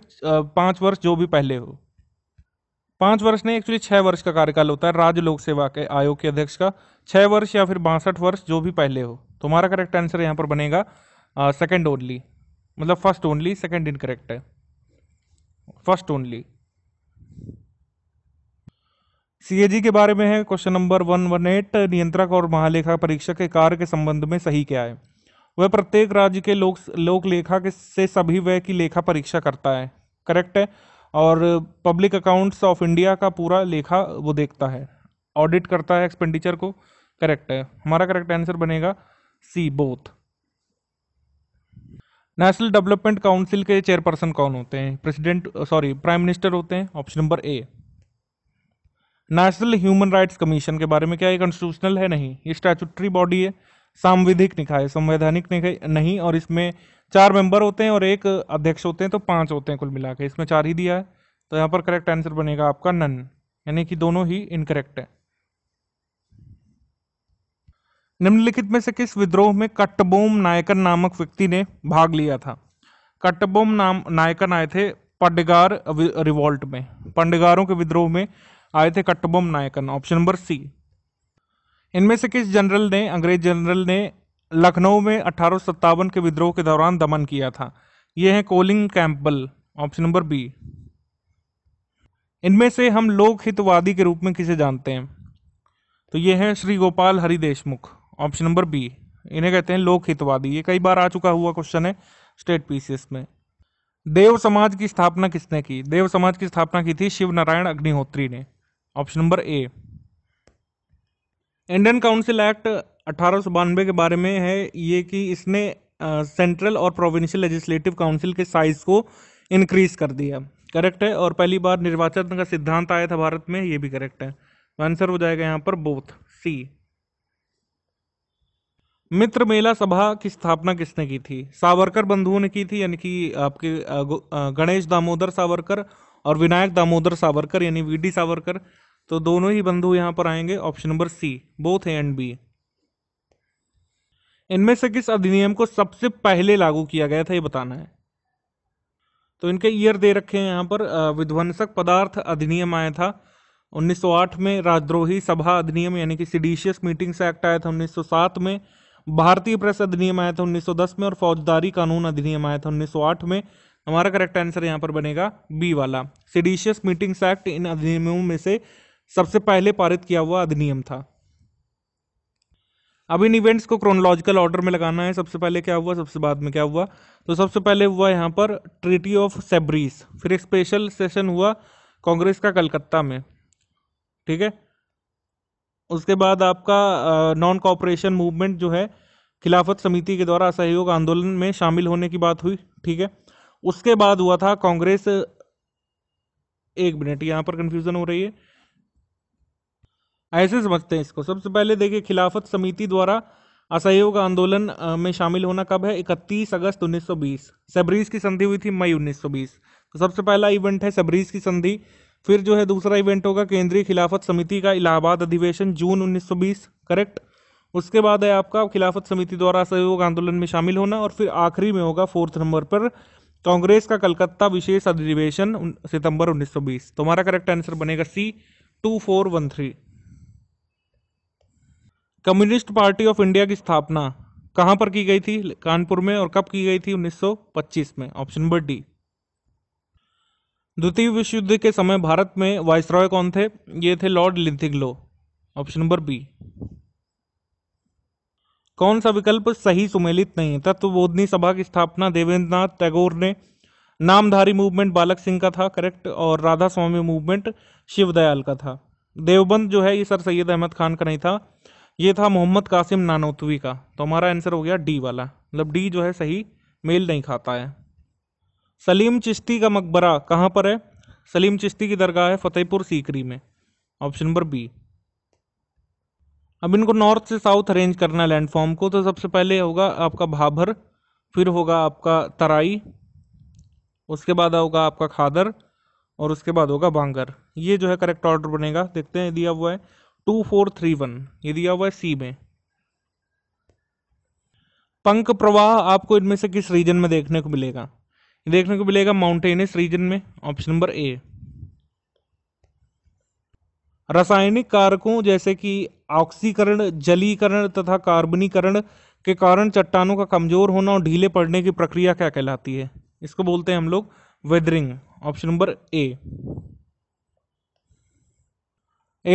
पाँच वर्ष जो भी पहले हो पाँच वर्ष नहीं एक्चुअली छः वर्ष का कार्यकाल होता है राज्य लोक सेवा के आयोग के अध्यक्ष का छः वर्ष या फिर बासठ वर्ष जो भी पहले हो तो हमारा करेक्ट आंसर यहाँ पर बनेगा सेकेंड ओनली मतलब फर्स्ट ओनली सेकेंड इनकरेक्ट है फर्स्ट ओनली सीएजी के बारे में है question number one one eight नियंत्रक और महालेखा परीक्षक के कार्य के संबंध में सही क्या है वह प्रत्येक राज्य के लोक लोक लेखा के से सभी व्यय की लेखा परीक्षा करता है करेक्ट है और पब्लिक अकाउंट्स ऑफ इंडिया का पूरा लेखा वो देखता है ऑडिट करता है एक्सपेंडिचर को करेक्ट है हमारा करेक्ट आंसर बनेगा C both national development council के चेयरपर्सन कौन होते हैं प्रेसिडेंट सॉरी प्राइम मिनिस्टर होते हैं option number A national human rights commission के बारे में क्या ये कॉन्स्टिट्यूशनल है नहीं ये स्टैचुटरी बॉडी है सांविधिक निकाय संवैधानिक निकाय नहीं और इसमें चार मेंबर होते हैं और एक अध्यक्ष होते हैं तो पांच होते हैं कुल मिला इसमें चार ही दिया है तो यहाँ पर करेक्ट आंसर बनेगा आपका नन यानी कि दोनों ही इनकरेक्ट है निम्नलिखित में से किस विद्रोह में कट्टबोम नायकर नामक व्यक्ति ने भाग लिया था कट्टबोम नाम नायकन आए थे पंडगार रिवॉल्ट में पंडगारों के विद्रोह में आए थे कट्टबोम नायकन ऑप्शन नंबर सी इनमें से किस जनरल ने अंग्रेज जनरल ने लखनऊ में अठारह के विद्रोह के दौरान दमन किया था ये है Colin Campbell option number B इनमें से हम लोक हितवादी के रूप में किसे जानते हैं तो ये है Shri Gopal Hari Deshmukh option number B इन्हें कहते हैं लोक हितवादी ये कई बार आ चुका हुआ क्वेश्चन है स्टेट पीसीएस में देव समाज की स्थापना किसने की देव समाज की स्थापना की थी शिव नारायण अग्निहोत्री ने option number A Indian council act अठारह के बारे में है ये कि इसने सेंट्रल और प्रोविंशियल लेजिस्लेटिव काउंसिल के साइज को इंक्रीज कर दिया करेक्ट है और पहली बार निर्वाचन का सिद्धांत आया था भारत में ये भी करेक्ट है तो आंसर हो जाएगा यहाँ पर बोथ सी मित्र मेला सभा की स्थापना किसने की थी सावरकर बंधुओं ने की थी यानी कि आपके गणेश दामोदर सावरकर और विनायक दामोदर सावरकर यानी वी डी सावरकर तो दोनों ही बंधु यहाँ पर आएंगे option number C both A and B इनमें से किस अधिनियम को सबसे पहले लागू किया गया था ये बताना है तो इनके ईयर दे रखे हैं यहाँ पर विध्वंसक पदार्थ अधिनियम आया था 1908 में राजद्रोही सभा अधिनियम यानी कि सीडिशियस मीटिंग्स एक्ट आया था 1907 में भारतीय प्रेस अधिनियम आया था 1910 में और फौजदारी कानून अधिनियम आया था 1908 में हमारा करेक्ट आंसर यहाँ पर बनेगा बी वाला सीडिशियस मीटिंग्स एक्ट इन अधिनियमों में से सबसे पहले पारित किया हुआ अधिनियम था अब इन इवेंट्स को क्रोनोलॉजिकल ऑर्डर में लगाना है सबसे पहले क्या हुआ सबसे बाद में क्या हुआ तो सबसे पहले हुआ यहाँ पर ट्रीटी ऑफ सेब्रीस फिर एक स्पेशल सेशन हुआ कांग्रेस का कलकत्ता में ठीक है उसके बाद आपका नॉन कॉपरेशन मूवमेंट जो है खिलाफत समिति के द्वारा असहयोग आंदोलन में शामिल होने की बात हुई ठीक है उसके बाद हुआ था कांग्रेस एक मिनट यहां पर कंफ्यूजन हो रही है ऐसे समझते हैं इसको सबसे पहले देखिए खिलाफत समिति द्वारा असहयोग आंदोलन में शामिल होना कब है 31 अगस्त 1920 सबरीज की संधि हुई थी मई 1920 तो सबसे पहला इवेंट है सबरीज की संधि फिर जो है दूसरा इवेंट होगा केंद्रीय खिलाफत समिति का इलाहाबाद अधिवेशन जून 1920 करेक्ट उसके बाद है आपका खिलाफत समिति द्वारा असहयोग आंदोलन में शामिल होना और फिर आखिरी में होगा फोर्थ नंबर पर कांग्रेस का कलकत्ता विशेष अधिवेशन सितंबर 1920 तो हमारा करेक्ट आंसर बनेगा C 2413 communist party of India की स्थापना कहां पर की गई थी कानपुर में और कब की गई थी 1925 में ऑप्शन नंबर डी द्वितीय विश्व युद्ध के समय भारत में वायसराय कौन थे ये थे लॉर्ड लिथिग्लो ऑप्शन नंबर बी कौन सा विकल्प सही सुमेलित नहीं है तत्वबोधनी सभा की स्थापना देवेंद्र नाथ टैगोर ने नामधारी मूवमेंट बालक सिंह का था करेक्ट और राधा स्वामी मूवमेंट शिवदयाल का था देवबंद जो है ये सर सैयद अहमद खान का नहीं था ये था मोहम्मद कासिम नानोतवी का तो हमारा आंसर हो गया डी वाला मतलब डी जो है सही मेल नहीं खाता है सलीम चिश्ती का मकबरा कहाँ पर है सलीम चिश्ती की दरगाह है फतेहपुर सीकरी में ऑप्शन नंबर बी अब इनको नॉर्थ से साउथ अरेंज करना है लैंडफॉर्म को तो सबसे पहले होगा आपका भाभर फिर होगा आपका तराई उसके बाद होगा आपका खादर और उसके बाद होगा बांगर ये जो है करेक्ट ऑर्डर बनेगा देखते हैं दिया हुआ है टू फोर थ्री वन ये दिया हुआ है सी में पंख प्रवाह आपको इनमें से किस रीजन में देखने को मिलेगा देखने को मिलेगा माउंटेनियस रीजन में ऑप्शन नंबर ए रासायनिक कारकों जैसे कि ऑक्सीकरण जलीकरण तथा कार्बनीकरण के कारण चट्टानों का कमजोर होना और ढीले पड़ने की प्रक्रिया क्या कहलाती है इसको बोलते हैं हम लोग weathering option number A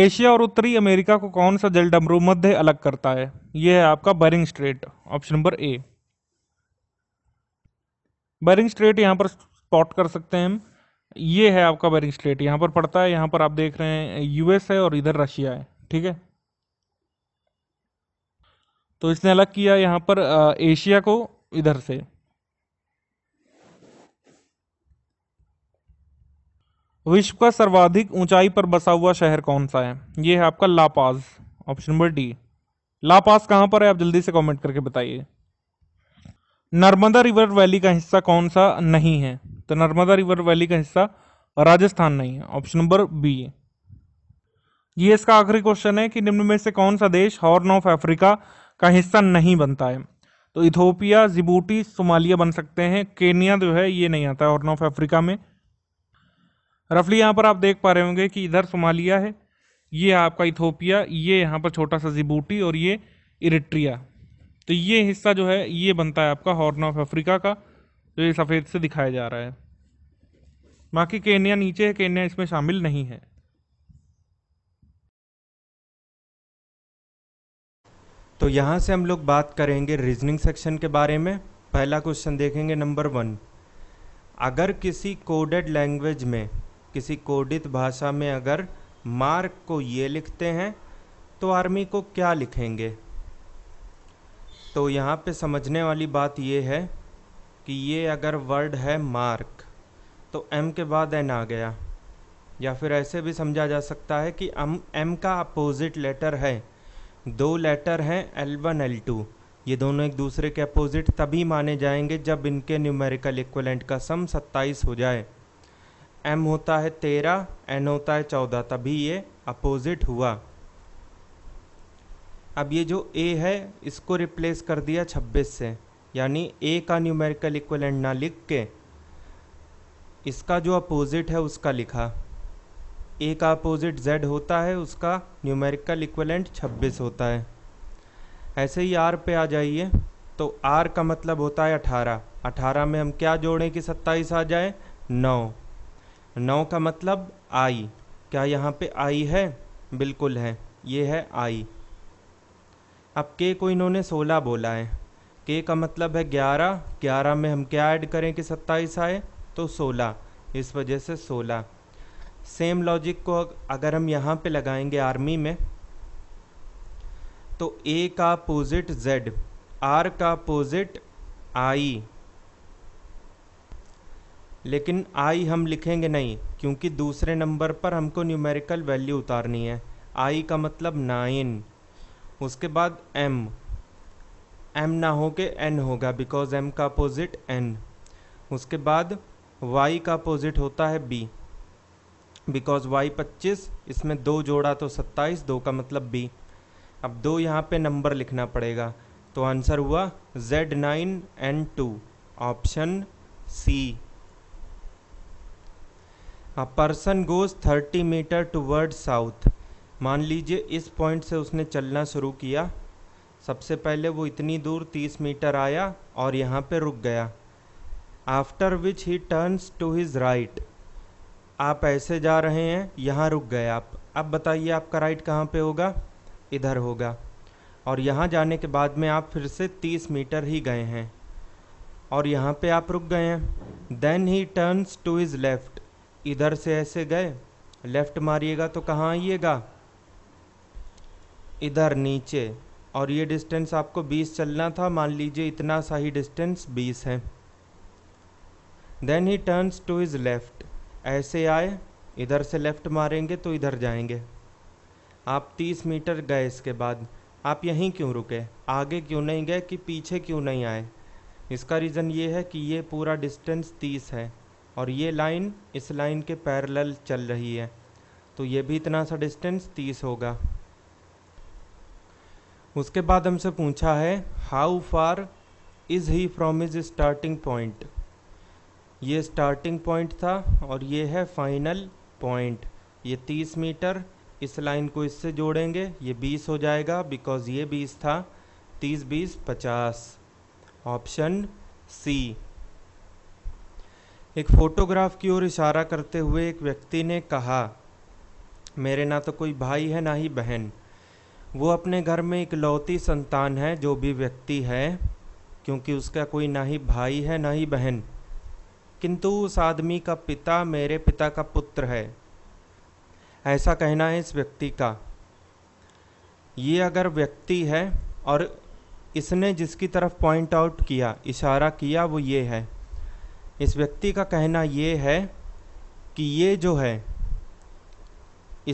Asia और उत्तरी अमेरिका को कौन सा जल डमरू मध्य अलग करता है यह है आपका Bering Strait option number A Bering Strait यहां पर स्पॉट कर सकते हैं हम ये है आपका बैरिंग स्टेट यहाँ पर पड़ता है यहाँ पर आप देख रहे हैं यूएस है और इधर रशिया है ठीक है तो इसने अलग किया यहाँ पर एशिया को इधर से विश्व का सर्वाधिक ऊंचाई पर बसा हुआ शहर कौन सा है ये है आपका La Paz option number D La Paz कहाँ पर है आप जल्दी से कमेंट करके बताइए नर्मदा रिवर वैली का हिस्सा कौन सा नहीं है तो नर्मदा रिवर वैली का हिस्सा राजस्थान नहीं है ऑप्शन नंबर बी ये इसका आखिरी क्वेश्चन है कि निम्न में से कौन सा देश हॉर्न ऑफ अफ्रीका का हिस्सा नहीं बनता है तो इथोपिया जिबूटी सोमालिया बन सकते हैं केनिया जो है ये नहीं आता हॉर्न ऑफ अफ्रीका में रफली यहाँ पर आप देख पा रहे होंगे कि इधर सोमालिया है ये आपका इथोपिया ये यहाँ पर छोटा सा जिबूटी और ये इरिट्रिया तो ये हिस्सा जो है ये बनता है आपका हॉर्न ऑफ अफ्रीका का जो ये सफ़ेद से दिखाया जा रहा है बाकी केन्या नीचे है केन्या इसमें शामिल नहीं है तो यहाँ से हम लोग बात करेंगे रीजनिंग सेक्शन के बारे में पहला क्वेश्चन देखेंगे नंबर वन अगर किसी कोडेड लैंग्वेज में किसी कोडित भाषा में अगर मार्क को ये लिखते हैं तो आर्मी को क्या लिखेंगे तो यहाँ पे समझने वाली बात ये है कि ये अगर वर्ड है मार्क तो एम के बाद एन आ गया या फिर ऐसे भी समझा जा सकता है कि एम एम का अपोज़िट लेटर है दो लेटर हैं एल वन एल टू ये दोनों एक दूसरे के अपोज़िट तभी माने जाएंगे जब इनके न्यूमेरिकल इक्वलेंट का सम सत्ताईस हो जाए एम होता है तेरह एन होता है चौदह तभी ये अपोज़िट हुआ अब ये जो ए है इसको रिप्लेस कर दिया छब्बीस से यानी ए का न्यूमेरिकल इक्वलेंट ना लिख के इसका जो अपोजिट है उसका लिखा ए का अपोजिट जेड होता है उसका न्यूमेरिकल इक्वलेंट 26 होता है ऐसे ही आर पे आ जाइए तो आर का मतलब होता है 18 18 में हम क्या जोड़ें कि 27 आ जाए 9 9 का मतलब आई क्या यहाँ पे आई है बिल्कुल है ये है आई अब के को इन्होंने 16 बोला है के का मतलब है ग्यारह ग्यारह में हम क्या ऐड करें कि सत्ताईस आए तो सोलह इस वजह से सोलह सेम लॉजिक को अगर हम यहाँ पे लगाएंगे आर्मी में तो ए का अपोजिट जेड आर का अपोजिट आई लेकिन आई हम लिखेंगे नहीं क्योंकि दूसरे नंबर पर हमको न्यूमेरिकल वैल्यू उतारनी है आई का मतलब नाइन उसके बाद एम एम ना हो के एन होगा बिकॉज एम का अपोजिट एन उसके बाद वाई का अपोजिट होता है बी बिकॉज वाई पच्चीस इसमें दो जोड़ा तो सत्ताईस दो का मतलब बी अब दो यहाँ पे नंबर लिखना पड़ेगा तो आंसर हुआ Z nine N two option C a person goes thirty metre toward south मान लीजिए इस पॉइंट से उसने चलना शुरू किया सबसे पहले वो इतनी दूर तीस मीटर आया और यहाँ पे रुक गया after which he turns to his right आप ऐसे जा रहे हैं यहाँ रुक गए आप अब बताइए आपका राइट कहाँ पे होगा इधर होगा और यहाँ जाने के बाद में आप फिर से तीस मीटर ही गए हैं और यहाँ पे आप रुक गए हैं then he turns to his left इधर से ऐसे गए लेफ़्ट मारिएगा तो कहाँ आइएगा इधर नीचे और ये डिस्टेंस आपको 20 चलना था मान लीजिए इतना सा ही डिस्टेंस 20 है then he turns to his left ऐसे आए इधर से लेफ़्ट मारेंगे तो इधर जाएंगे आप 30 मीटर गए इसके बाद आप यहीं क्यों रुके आगे क्यों नहीं गए कि पीछे क्यों नहीं आए इसका रीज़न ये है कि ये पूरा डिस्टेंस तीस है और ये लाइन इस लाइन के पैरल चल रही है तो ये भी इतना सा डिस्टेंस तीस होगा उसके बाद हमसे पूछा है how far is he from his starting point ये स्टार्टिंग पॉइंट था और ये है फाइनल पॉइंट ये 30 मीटर इस लाइन को इससे जोड़ेंगे ये 20 हो जाएगा बिकॉज़ ये 20 था 30 बीस पचास ऑप्शन सी एक फ़ोटोग्राफ की ओर इशारा करते हुए एक व्यक्ति ने कहा मेरे ना तो कोई भाई है ना ही बहन वो अपने घर में इकलौती संतान है जो भी व्यक्ति है क्योंकि उसका कोई ना ही भाई है ना ही बहन किंतु उस आदमी का पिता मेरे पिता का पुत्र है ऐसा कहना है इस व्यक्ति का ये अगर व्यक्ति है और इसने जिसकी तरफ पॉइंट आउट किया इशारा किया वो ये है इस व्यक्ति का कहना ये है कि ये जो है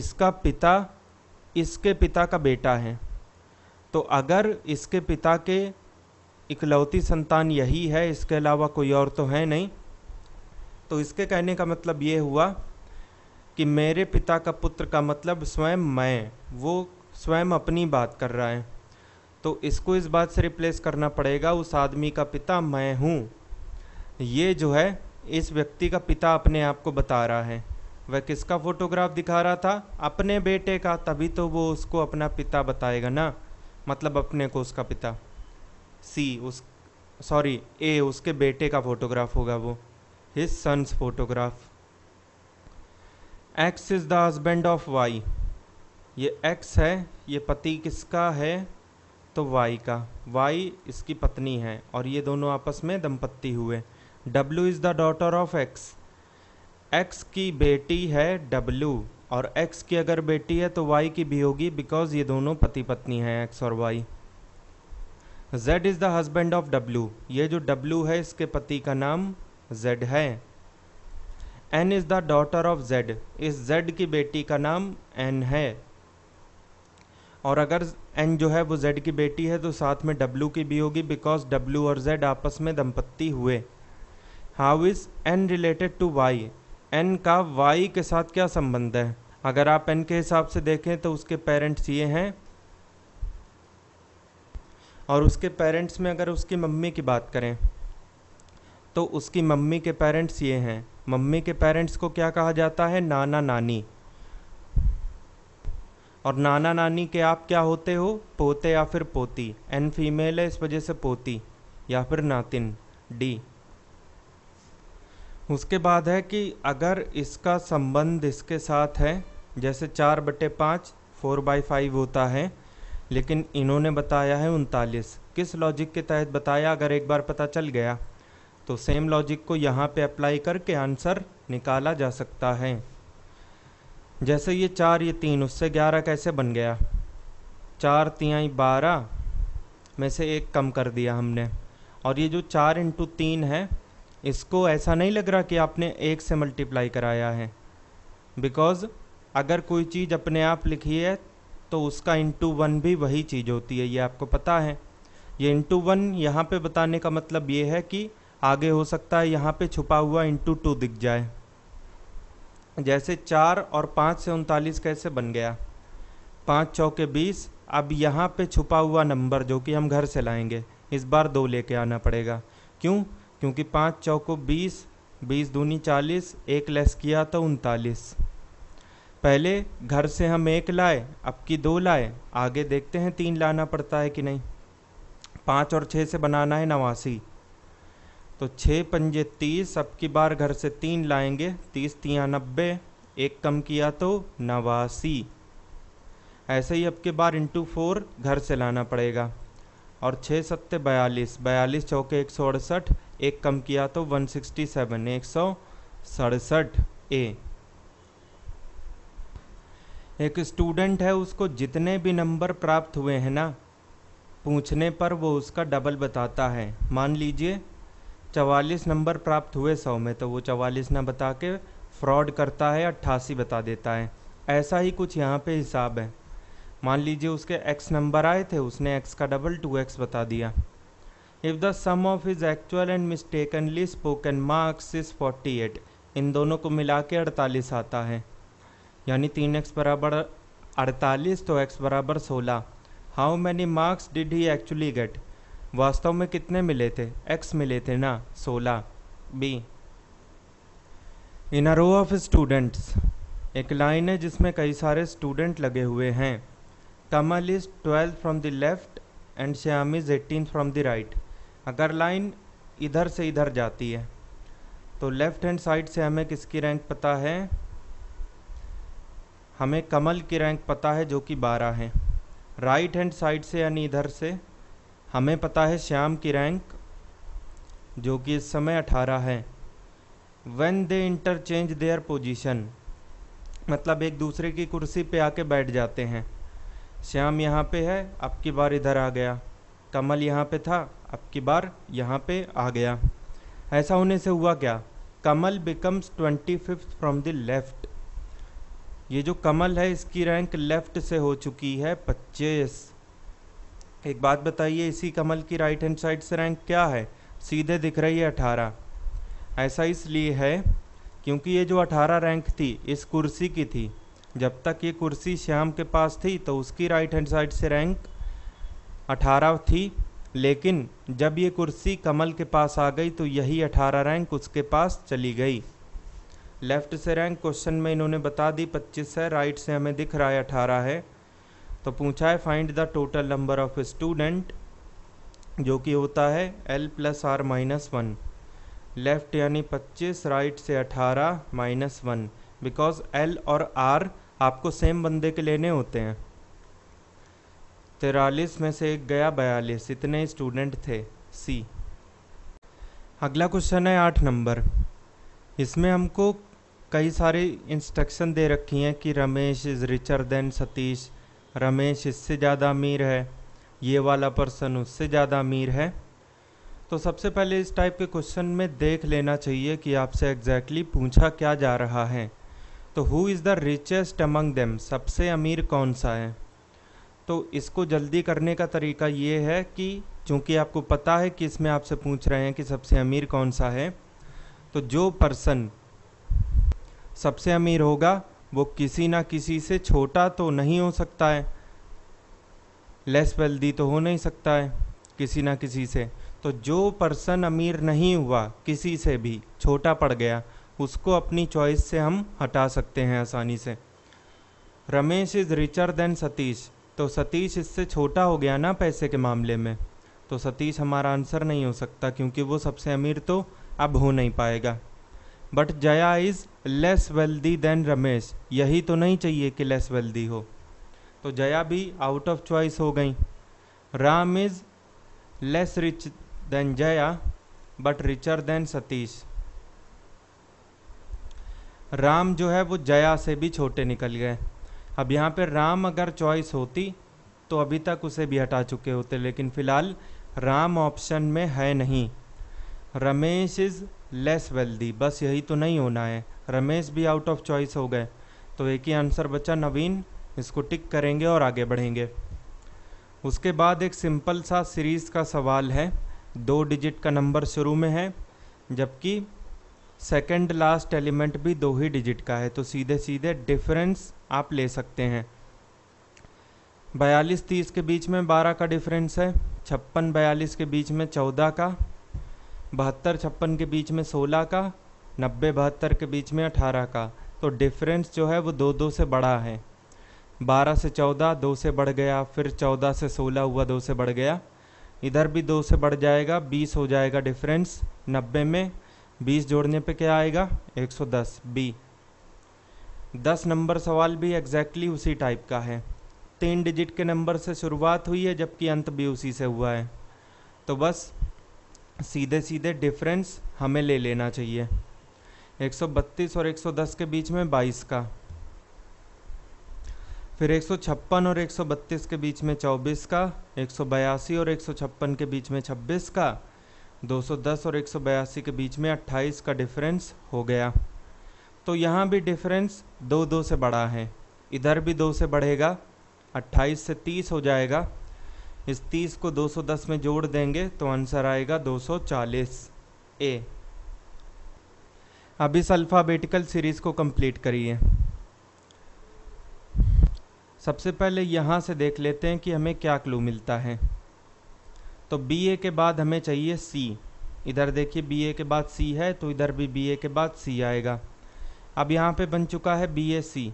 इसका पिता इसके पिता का बेटा है तो अगर इसके पिता के इकलौती संतान यही है इसके अलावा कोई और तो है नहीं तो इसके कहने का मतलब ये हुआ कि मेरे पिता का पुत्र का मतलब स्वयं मैं वो स्वयं अपनी बात कर रहा है तो इसको इस बात से रिप्लेस करना पड़ेगा उस आदमी का पिता मैं हूँ ये जो है इस व्यक्ति का पिता अपने आप को बता रहा है वह किसका फोटोग्राफ दिखा रहा था अपने बेटे का तभी तो वो उसको अपना पिता बताएगा ना मतलब अपने को उसका पिता सी उस सॉरी ए उसके बेटे का फोटोग्राफ होगा वो his sons photograph X is the husband of Y ये एक्स है ये पति किसका है तो वाई का वाई इसकी पत्नी है और ये दोनों आपस में दंपत्ति हुए W is the daughter of X X की बेटी है डब्लू और एक्स की अगर बेटी है तो वाई की भी होगी बिकॉज ये दोनों पति पत्नी हैं एक्स और Y Z is the husband of W ये जो डब्लू है इसके पति का नाम जेड है N is the daughter of Z इस जेड की बेटी का नाम एन है और अगर एन जो है वो जेड की बेटी है तो साथ में डब्लू की भी होगी बिकॉज डब्लू और जेड आपस में दंपत्ति हुए how is N related to Y N का वाई के साथ क्या संबंध है अगर आप एन के हिसाब से देखें तो उसके पेरेंट्स ये हैं और उसके पेरेंट्स में अगर उसकी मम्मी की बात करें तो उसकी मम्मी के पेरेंट्स ये हैं मम्मी के पेरेंट्स को क्या कहा जाता है नाना नानी और नाना नानी के आप क्या होते हो पोते या फिर पोती एन फीमेल है इस वजह से पोती या फिर नातिन डी उसके बाद है कि अगर इसका संबंध इसके साथ है जैसे चार बटे पाँच फोर बाई फाइव होता है लेकिन इन्होंने बताया है उनतालीस किस लॉजिक के तहत बताया अगर एक बार पता चल गया तो सेम लॉजिक को यहाँ पे अप्लाई करके आंसर निकाला जा सकता है जैसे ये चार ये तीन उससे ग्यारह कैसे बन गया चार तिया बारह में से एक कम कर दिया हमने और ये जो चार इंटू तीन है इसको ऐसा नहीं लग रहा कि आपने एक से मल्टीप्लाई कराया है बिकॉज़ अगर कोई चीज़ अपने आप लिखी है तो उसका इंटू वन भी वही चीज़ होती है ये आपको पता है ये इंटू वन यहाँ पर बताने का मतलब ये है कि आगे हो सकता है यहाँ पे छुपा हुआ इंटू टू दिख जाए जैसे चार और पाँच से उनतालीस कैसे बन गया पाँच चौके बीस अब यहाँ पे छुपा हुआ नंबर जो कि हम घर से लाएंगे इस बार दो लेके आना पड़ेगा क्यों क्योंकि पाँच चौको बीस बीस दूनी चालीस एक लेस किया तो उनतालीस पहले घर से हम एक लाए अब की दो लाए आगे देखते हैं तीन लाना पड़ता है कि नहीं पाँच और छः से बनाना है नवासी तो छः पंजे तीस अब की बार घर से तीन लाएंगे तीस तिया नब्बे एक कम किया तो नवासी ऐसे ही अब की बार इंटू फोर घर से लाना पड़ेगा और छः सत्ते बयालीस बयालीस चौके एक सौ अड़सठ एक कम किया तो 167 एक सौ सड़सठ ए एक स्टूडेंट है उसको जितने भी नंबर प्राप्त हुए हैं ना पूछने पर वो उसका डबल बताता है मान लीजिए चवालीस नंबर प्राप्त हुए सौ में तो वो चवालीस ना बता के फ्रॉड करता है अट्ठासी बता देता है ऐसा ही कुछ यहाँ पे हिसाब है मान लीजिए उसके एक्स नंबर आए थे उसने एक्स का डबल टू एक्स बता दिया the sum of his actual and and spoken marks is forty 48 इन दोनों को मिला के अड़तालीस आता है यानी तीन एक्स बराबर अड़तालीस तो एक्स बराबर सोलह how many marks did he actually get वास्तव में कितने मिले थे एक्स मिले थे ना सोलह B in a row of students एक लाइन है जिसमें कई सारे स्टूडेंट लगे हुए हैं Kamal is twelfth from the left and Shyam is eighteen from the right अगर लाइन इधर से इधर जाती है तो लेफ़्ट हैंड साइड से हमें किसकी रैंक पता है हमें कमल की रैंक पता है जो कि बारह है राइट हैंड साइड से यानी इधर से हमें पता है श्याम की रैंक जो कि इस समय अठारह है when they interchange their position मतलब एक दूसरे की कुर्सी पे आके बैठ जाते हैं श्याम यहाँ पे है अब की बार इधर आ गया कमल यहाँ पे था अब की बार यहाँ पे आ गया ऐसा होने से हुआ क्या Kamal becomes twenty fifth from the left ये जो कमल है इसकी रैंक लेफ्ट से हो चुकी है पच्चीस एक बात बताइए इसी कमल की राइट हैंड साइड से रैंक क्या है सीधे दिख रही है अठारह ऐसा इसलिए है क्योंकि ये जो अठारह रैंक थी इस कुर्सी की थी जब तक ये कुर्सी श्याम के पास थी तो उसकी राइट हैंड साइड से रैंक अठारह थी लेकिन जब ये कुर्सी कमल के पास आ गई तो यही अठारह रैंक उसके पास चली गई लेफ़्ट से रैंक क्वेश्चन में इन्होंने बता दी पच्चीस है राइट से हमें दिख रहा है अठारह है तो पूछा है find the total number of student जो कि होता है L plus R minus one left यानी पच्चीस राइट से अठारह माइनस वन बिकॉज एल और आर आपको सेम बंदे के लेने होते हैं तिरालीस में से गया बयालीस इतने स्टूडेंट थे सी अगला क्वेश्चन है आठ नंबर इसमें हमको कई सारी इंस्ट्रक्शन दे रखी हैं कि Ramesh is richer than Satish Ramesh इससे ज़्यादा अमीर है ये वाला पर्सन उससे ज़्यादा अमीर है तो सबसे पहले इस टाइप के क्वेश्चन में देख लेना चाहिए कि आपसे एग्जैक्टली exactly पूछा क्या जा रहा है तो who is the richest among them सबसे अमीर कौन सा है तो इसको जल्दी करने का तरीका ये है कि चूँकि आपको पता है कि इसमें आपसे पूछ रहे हैं कि सबसे अमीर कौन सा है तो जो पर्सन सबसे अमीर होगा वो किसी ना किसी से छोटा तो नहीं हो सकता है लेस वेल्दी तो हो नहीं सकता है किसी ना किसी से तो जो पर्सन अमीर नहीं हुआ किसी से भी छोटा पड़ गया उसको अपनी चॉइस से हम हटा सकते हैं आसानी से Ramesh is richer than Satish तो सतीश इससे छोटा हो गया ना पैसे के मामले में तो सतीश हमारा आंसर नहीं हो सकता क्योंकि वो सबसे अमीर तो अब हो नहीं पाएगा but Jaya is less wealthy than Ramesh यही तो नहीं चाहिए कि लेस वेल्दी हो तो जया भी आउट ऑफ चॉइस हो गई Ram is less rich than Jaya but richer than Satish Ram जो है वो जया से भी छोटे निकल गए अब यहाँ पर राम अगर चॉइस होती तो अभी तक उसे भी हटा चुके होते लेकिन फ़िलहाल राम ऑप्शन में है नहीं रमेश इज़ लेस वेल्दी बस यही तो नहीं होना है रमेश भी आउट ऑफ चॉइस हो गए तो एक ही आंसर बचा नवीन इसको टिक करेंगे और आगे बढ़ेंगे उसके बाद एक सिंपल सा सीरीज़ का सवाल है दो डिजिट का नंबर शुरू में है जबकि सेकेंड लास्ट एलिमेंट भी दो ही डिजिट का है तो सीधे सीधे डिफरेंस आप ले सकते हैं बयालीस तीस के बीच में बारह का डिफरेंस है छप्पन बयालीस के बीच में चौदह का बहत्तर छप्पन के बीच में सोलह का नब्बे बहत्तर के बीच में अठारह का तो डिफरेंस जो है वो दो दो से बड़ा है बारह से चौदह दो से बढ़ गया फिर चौदह से सोलह हुआ दो से बढ़ गया इधर भी दो से बढ़ जाएगा बीस हो जाएगा डिफरेंस नब्बे में बीस जोड़ने पे क्या आएगा 110 बी दस नंबर सवाल भी एग्जैक्टली exactly उसी टाइप का है तीन डिजिट के नंबर से शुरुआत हुई है जबकि अंत भी उसी से हुआ है तो बस सीधे सीधे डिफरेंस हमें ले लेना चाहिए 132 और 110 के बीच में 22 का फिर एक और 132 के बीच में 24 का एक और एक के बीच में 26 का 210 और एक के बीच में 28 का डिफरेंस हो गया तो यहाँ भी डिफरेंस दो दो से बड़ा है इधर भी दो से बढ़ेगा 28 से 30 हो जाएगा इस 30 को 210 में जोड़ देंगे तो आंसर आएगा 240 ए अब इस अल्फ़ाबेटिकल सीरीज़ को कंप्लीट करिए सबसे पहले यहाँ से देख लेते हैं कि हमें क्या क्लू मिलता है तो बी के बाद हमें चाहिए सी इधर देखिए बी के बाद सी है तो इधर भी बी के बाद सी आएगा अब यहाँ पे बन चुका है बी सी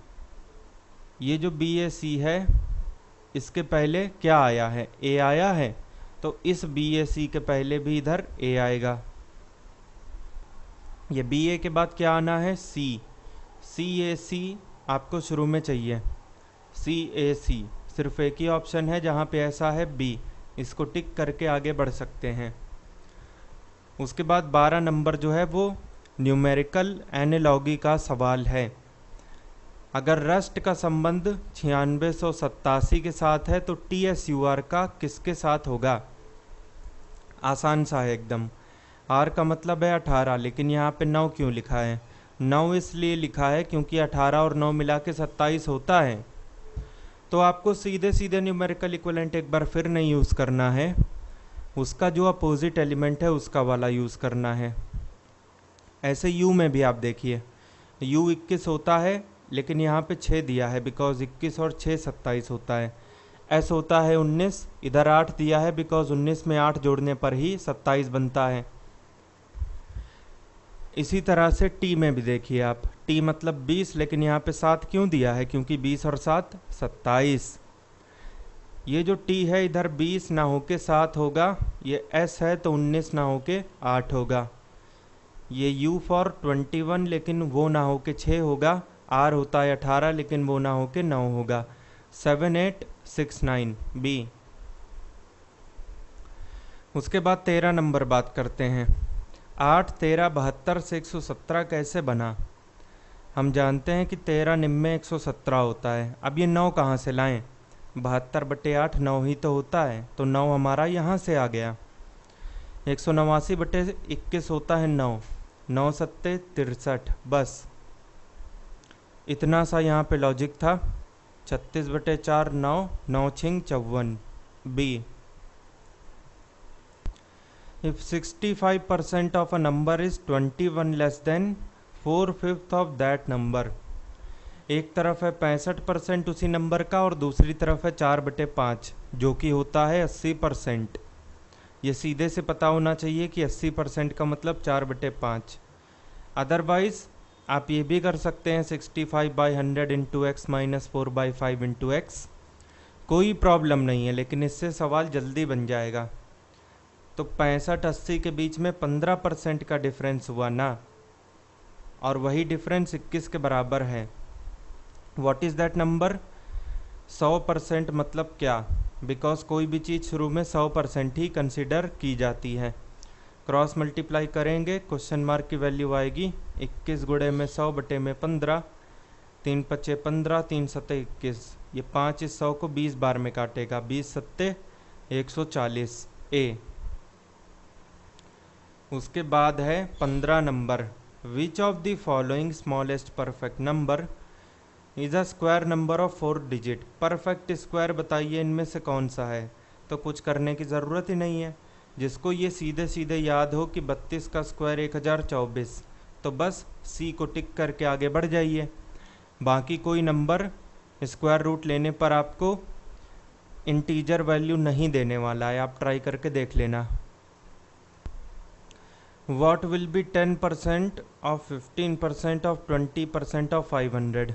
ये जो बी ए सी है इसके पहले क्या आया है ए आया है तो इस बी ए सी के पहले भी इधर ए आएगा ये बी ए के बाद क्या आना है सी सी ए सी आपको शुरू में चाहिए सी ए सी सिर्फ एक ही ऑप्शन है जहाँ पे ऐसा है बी इसको टिक करके आगे बढ़ सकते हैं उसके बाद बारह नंबर जो है वो न्यूमेरिकल एनालॉगी का सवाल है अगर रस्ट का संबंध छियानवे के साथ है तो टी एस यू आर का किसके साथ होगा आसान सा है एकदम आर का मतलब है अठारह लेकिन यहाँ पे नौ क्यों लिखा है नौ इसलिए लिखा है क्योंकि अठारह और नौ मिला के सत्ताईस होता है तो आपको सीधे सीधे न्यूमेरिकल इक्वलेंट एक बार फिर नहीं यूज़ करना है उसका जो अपोजिट एलिमेंट है उसका वाला यूज़ करना है ऐसे यू में भी आप देखिए यू इक्कीस होता है लेकिन यहाँ पे छः दिया है बिकॉज इक्कीस और छः सत्ताईस होता है S होता है उन्नीस इधर आठ दिया है बिकॉज उन्नीस में आठ जोड़ने पर ही सत्ताईस बनता है इसी तरह से टी में भी देखिए आप टी मतलब 20 लेकिन यहाँ पे सात क्यों दिया है क्योंकि 20 और सात 27 ये जो टी है इधर 20 ना होके सात होगा ये एस है तो 19 ना होके आठ होगा ये यू फॉर 21 लेकिन वो ना होके छः होगा आर होता है अठारह लेकिन वो ना होके नौ होगा seven eight six nine B उसके बाद तेरह नंबर बात करते हैं आठ तेरह बहत्तर से एक सौ सत्रह कैसे बना हम जानते हैं कि तेरह निम्बे एक सौ सत्रह होता है अब ये नौ कहाँ से लाएं बहत्तर बटे आठ नौ ही तो होता है तो नौ हमारा यहाँ से आ गया एक सौ नवासी बटे इक्कीस होता है नौ नौ सत्ते तिरसठ बस इतना सा यहाँ पे लॉजिक था छत्तीस बटे चार नौ नौ छिंग चौवन B if 65 percent of a number is 21 less than four fifth of that number एक तरफ है पैंसठ परसेंट उसी नंबर का और दूसरी तरफ है चार बटे पाँच जो कि होता है अस्सी परसेंट ये सीधे से पता होना चाहिए कि अस्सी परसेंट का मतलब चार बटे पाँच अदरवाइज आप ये भी कर सकते हैं sixty five by hundred into X minus four by five into X कोई प्रॉब्लम नहीं है लेकिन इससे सवाल जल्दी बन जाएगा तो पैंसठ अस्सी के बीच में पंद्रह परसेंट का डिफरेंस हुआ ना और वही डिफरेंस इक्कीस के बराबर है व्हाट इज़ दैट नंबर सौ परसेंट मतलब क्या बिकॉज कोई भी चीज़ शुरू में सौ परसेंट ही कंसिडर की जाती है क्रॉस मल्टीप्लाई करेंगे क्वेश्चन मार्क की वैल्यू आएगी इक्कीस गुड़े में सौ बटे में पंद्रह तीन पच्चे पंद्रह तीन सत्ते इक्कीस ये पाँच इस सौ को बीस बार में काटेगा बीस सत्ते एक सौ चालीस ए उसके बाद है पंद्रह number which of the following smallest perfect number is a square number of four digit perfect square बताइए इनमें से कौन सा है तो कुछ करने की ज़रूरत ही नहीं है जिसको ये सीधे सीधे याद हो कि बत्तीस का स्क्वायर एक हज़ार चौबीस तो बस सी को टिक करके आगे बढ़ जाइए बाकी कोई नंबर स्क्वायर रूट लेने पर आपको इंटीजर वैल्यू नहीं देने वाला है आप ट्राई करके देख लेना what will be ten percent of fifteen percent of twenty percent of five hundred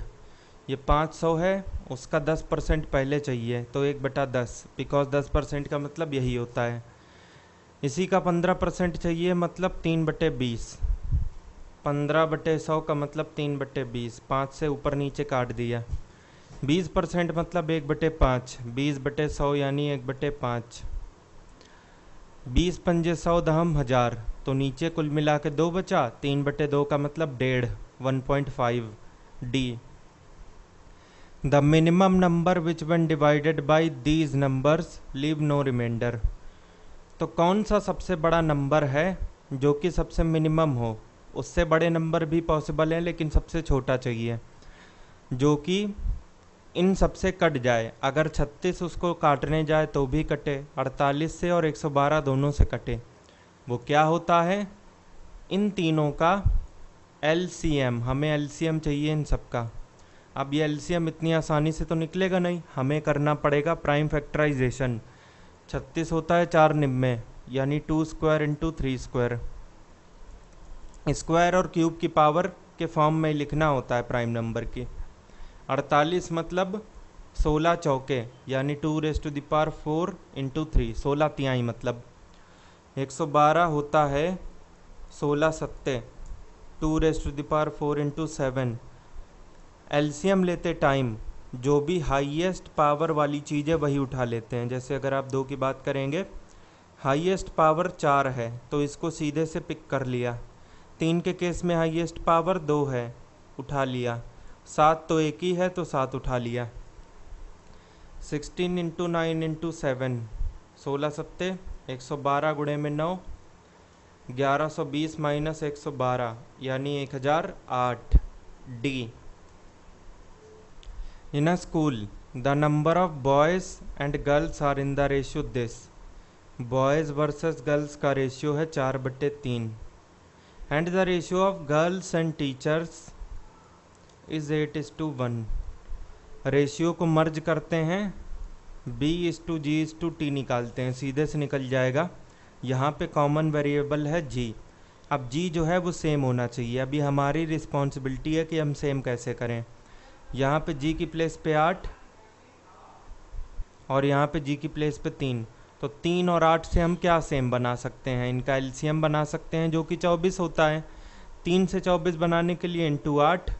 ये पाँच सौ है उसका दस परसेंट पहले चाहिए तो एक बटा दस बिकॉज दस परसेंट का मतलब यही होता है इसी का पंद्रह परसेंट चाहिए मतलब तीन बटे बीस पंद्रह बटे सौ का मतलब तीन बटे बीस पाँच से ऊपर नीचे काट दिया बीस परसेंट मतलब एक बटे पाँच बीस बटे सौ यानी एक बटे पाँच बीस पंजे सौ दहम हज़ार तो नीचे कुल मिला के दो बचा तीन बटे दो का मतलब डेढ़ one point five D the minimum number which when divided by these numbers leave no remainder तो कौन सा सबसे बड़ा नंबर है जो कि सबसे मिनिमम हो उससे बड़े नंबर भी पॉसिबल हैं लेकिन सबसे छोटा चाहिए जो कि इन सबसे कट जाए अगर 36 उसको काटने जाए तो भी कटे 48 से और 112 दोनों से कटे वो क्या होता है इन तीनों का एल हमें एल चाहिए इन सब का अब ये एल इतनी आसानी से तो निकलेगा नहीं हमें करना पड़ेगा प्राइम फैक्टराइजेशन छत्तीस होता है चार निम्बे यानी two square into three square square और क्यूब की पावर के फॉर्म में लिखना होता है प्राइम नंबर की अड़तालीस मतलब सोलह चौके यानी two raised to the power four into three सोलह तिहाई मतलब एक सौ बारह होता है सोलह सत्ते two raised to the power four into seven LCM लेते टाइम जो भी हाईएस्ट पावर वाली चीज़ है वही उठा लेते हैं जैसे अगर आप दो की बात करेंगे हाईएस्ट पावर चार है तो इसको सीधे से पिक कर लिया तीन के केस में हाईएस्ट पावर दो है उठा लिया सात तो एक ही है तो सात उठा लिया sixteen into nine into seven सोलह सत्ते एक सौ बारह गुणे में नौ ग्यारह सौ बीस माइनस एक सौ बारह यानी एक हज़ार आठ D in a school the number of boys and girls are in the ratio this boys versus girls का रेशियो है चार बट्टे तीन and the ratio of girls and teachers is eight is to one ratio को merge करते हैं B इस to जी इस टू टी निकालते हैं सीधे से निकल जाएगा यहाँ पे कॉमन वेरिएबल है जी अब जी जो है वो सेम होना चाहिए अभी हमारी रिस्पॉन्सिबिलिटी है कि हम सेम कैसे करें यहाँ पे जी की प्लेस पे आठ और यहाँ पे जी की प्लेस पे तीन तो तीन और आठ से हम क्या सेम बना सकते हैं इनका एलसीएम बना सकते हैं जो कि चौबीस होता है तीन से चौबीस बनाने के लिए इंटू आठ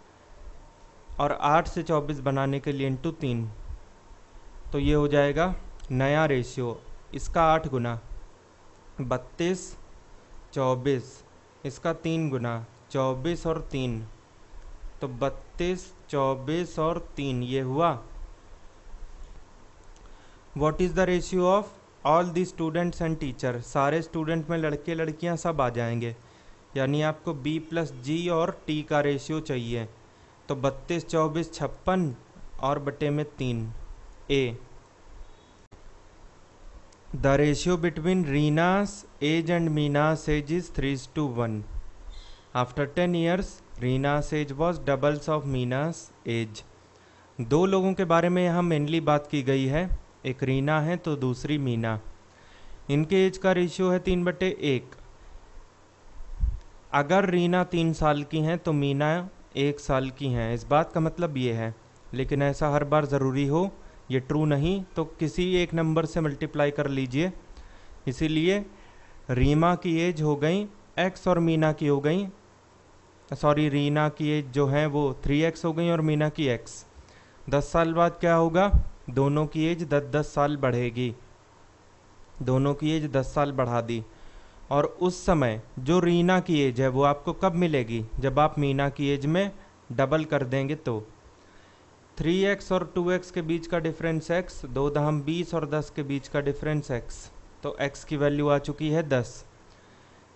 और आठ से चौबीस बनाने के लिए इंटू तीन तो ये हो जाएगा नया रेशियो इसका आठ गुना बत्तीस चौबीस इसका तीन गुना चौबीस और तीन तो बत्तीस चौबीस और तीन ये हुआ what is the ratio of all the students and teacher सारे स्टूडेंट में लड़के लड़कियां सब आ जाएंगे यानी आपको बी प्लस जी और टी का रेशियो चाहिए तो बत्तीस चौबीस छप्पन और बटे में तीन A the ratio between Rina's age and Meena age is three to one after ten years Rina's age was doubles of Meena's age दो लोगों के बारे में यहाँ मेनली बात की गई है एक रीना है तो दूसरी मीना इनके एज का रेशियो है तीन बटे एक अगर रीना तीन साल की हैं तो मीना एक साल की हैं इस बात का मतलब ये है लेकिन ऐसा हर बार ज़रूरी हो ये ट्रू नहीं तो किसी एक नंबर से मल्टीप्लाई कर लीजिए इसीलिए रीमा की एज हो गई एक्स और मीना की हो गई सॉरी रीना की एज जो है वो थ्री एक्स हो गई और मीना की एक्स दस साल बाद क्या होगा दोनों की एज दस दस साल बढ़ेगी दोनों की एज दस साल बढ़ा दी और उस समय जो रीना की एज है वो आपको कब मिलेगी जब आप मीना की एज में डबल कर देंगे तो थ्री एक्स और टू एक्स के बीच का डिफरेंस एक्स दो दहम बीस और दस के बीच का डिफरेंस एक्स तो एक्स की वैल्यू आ चुकी है दस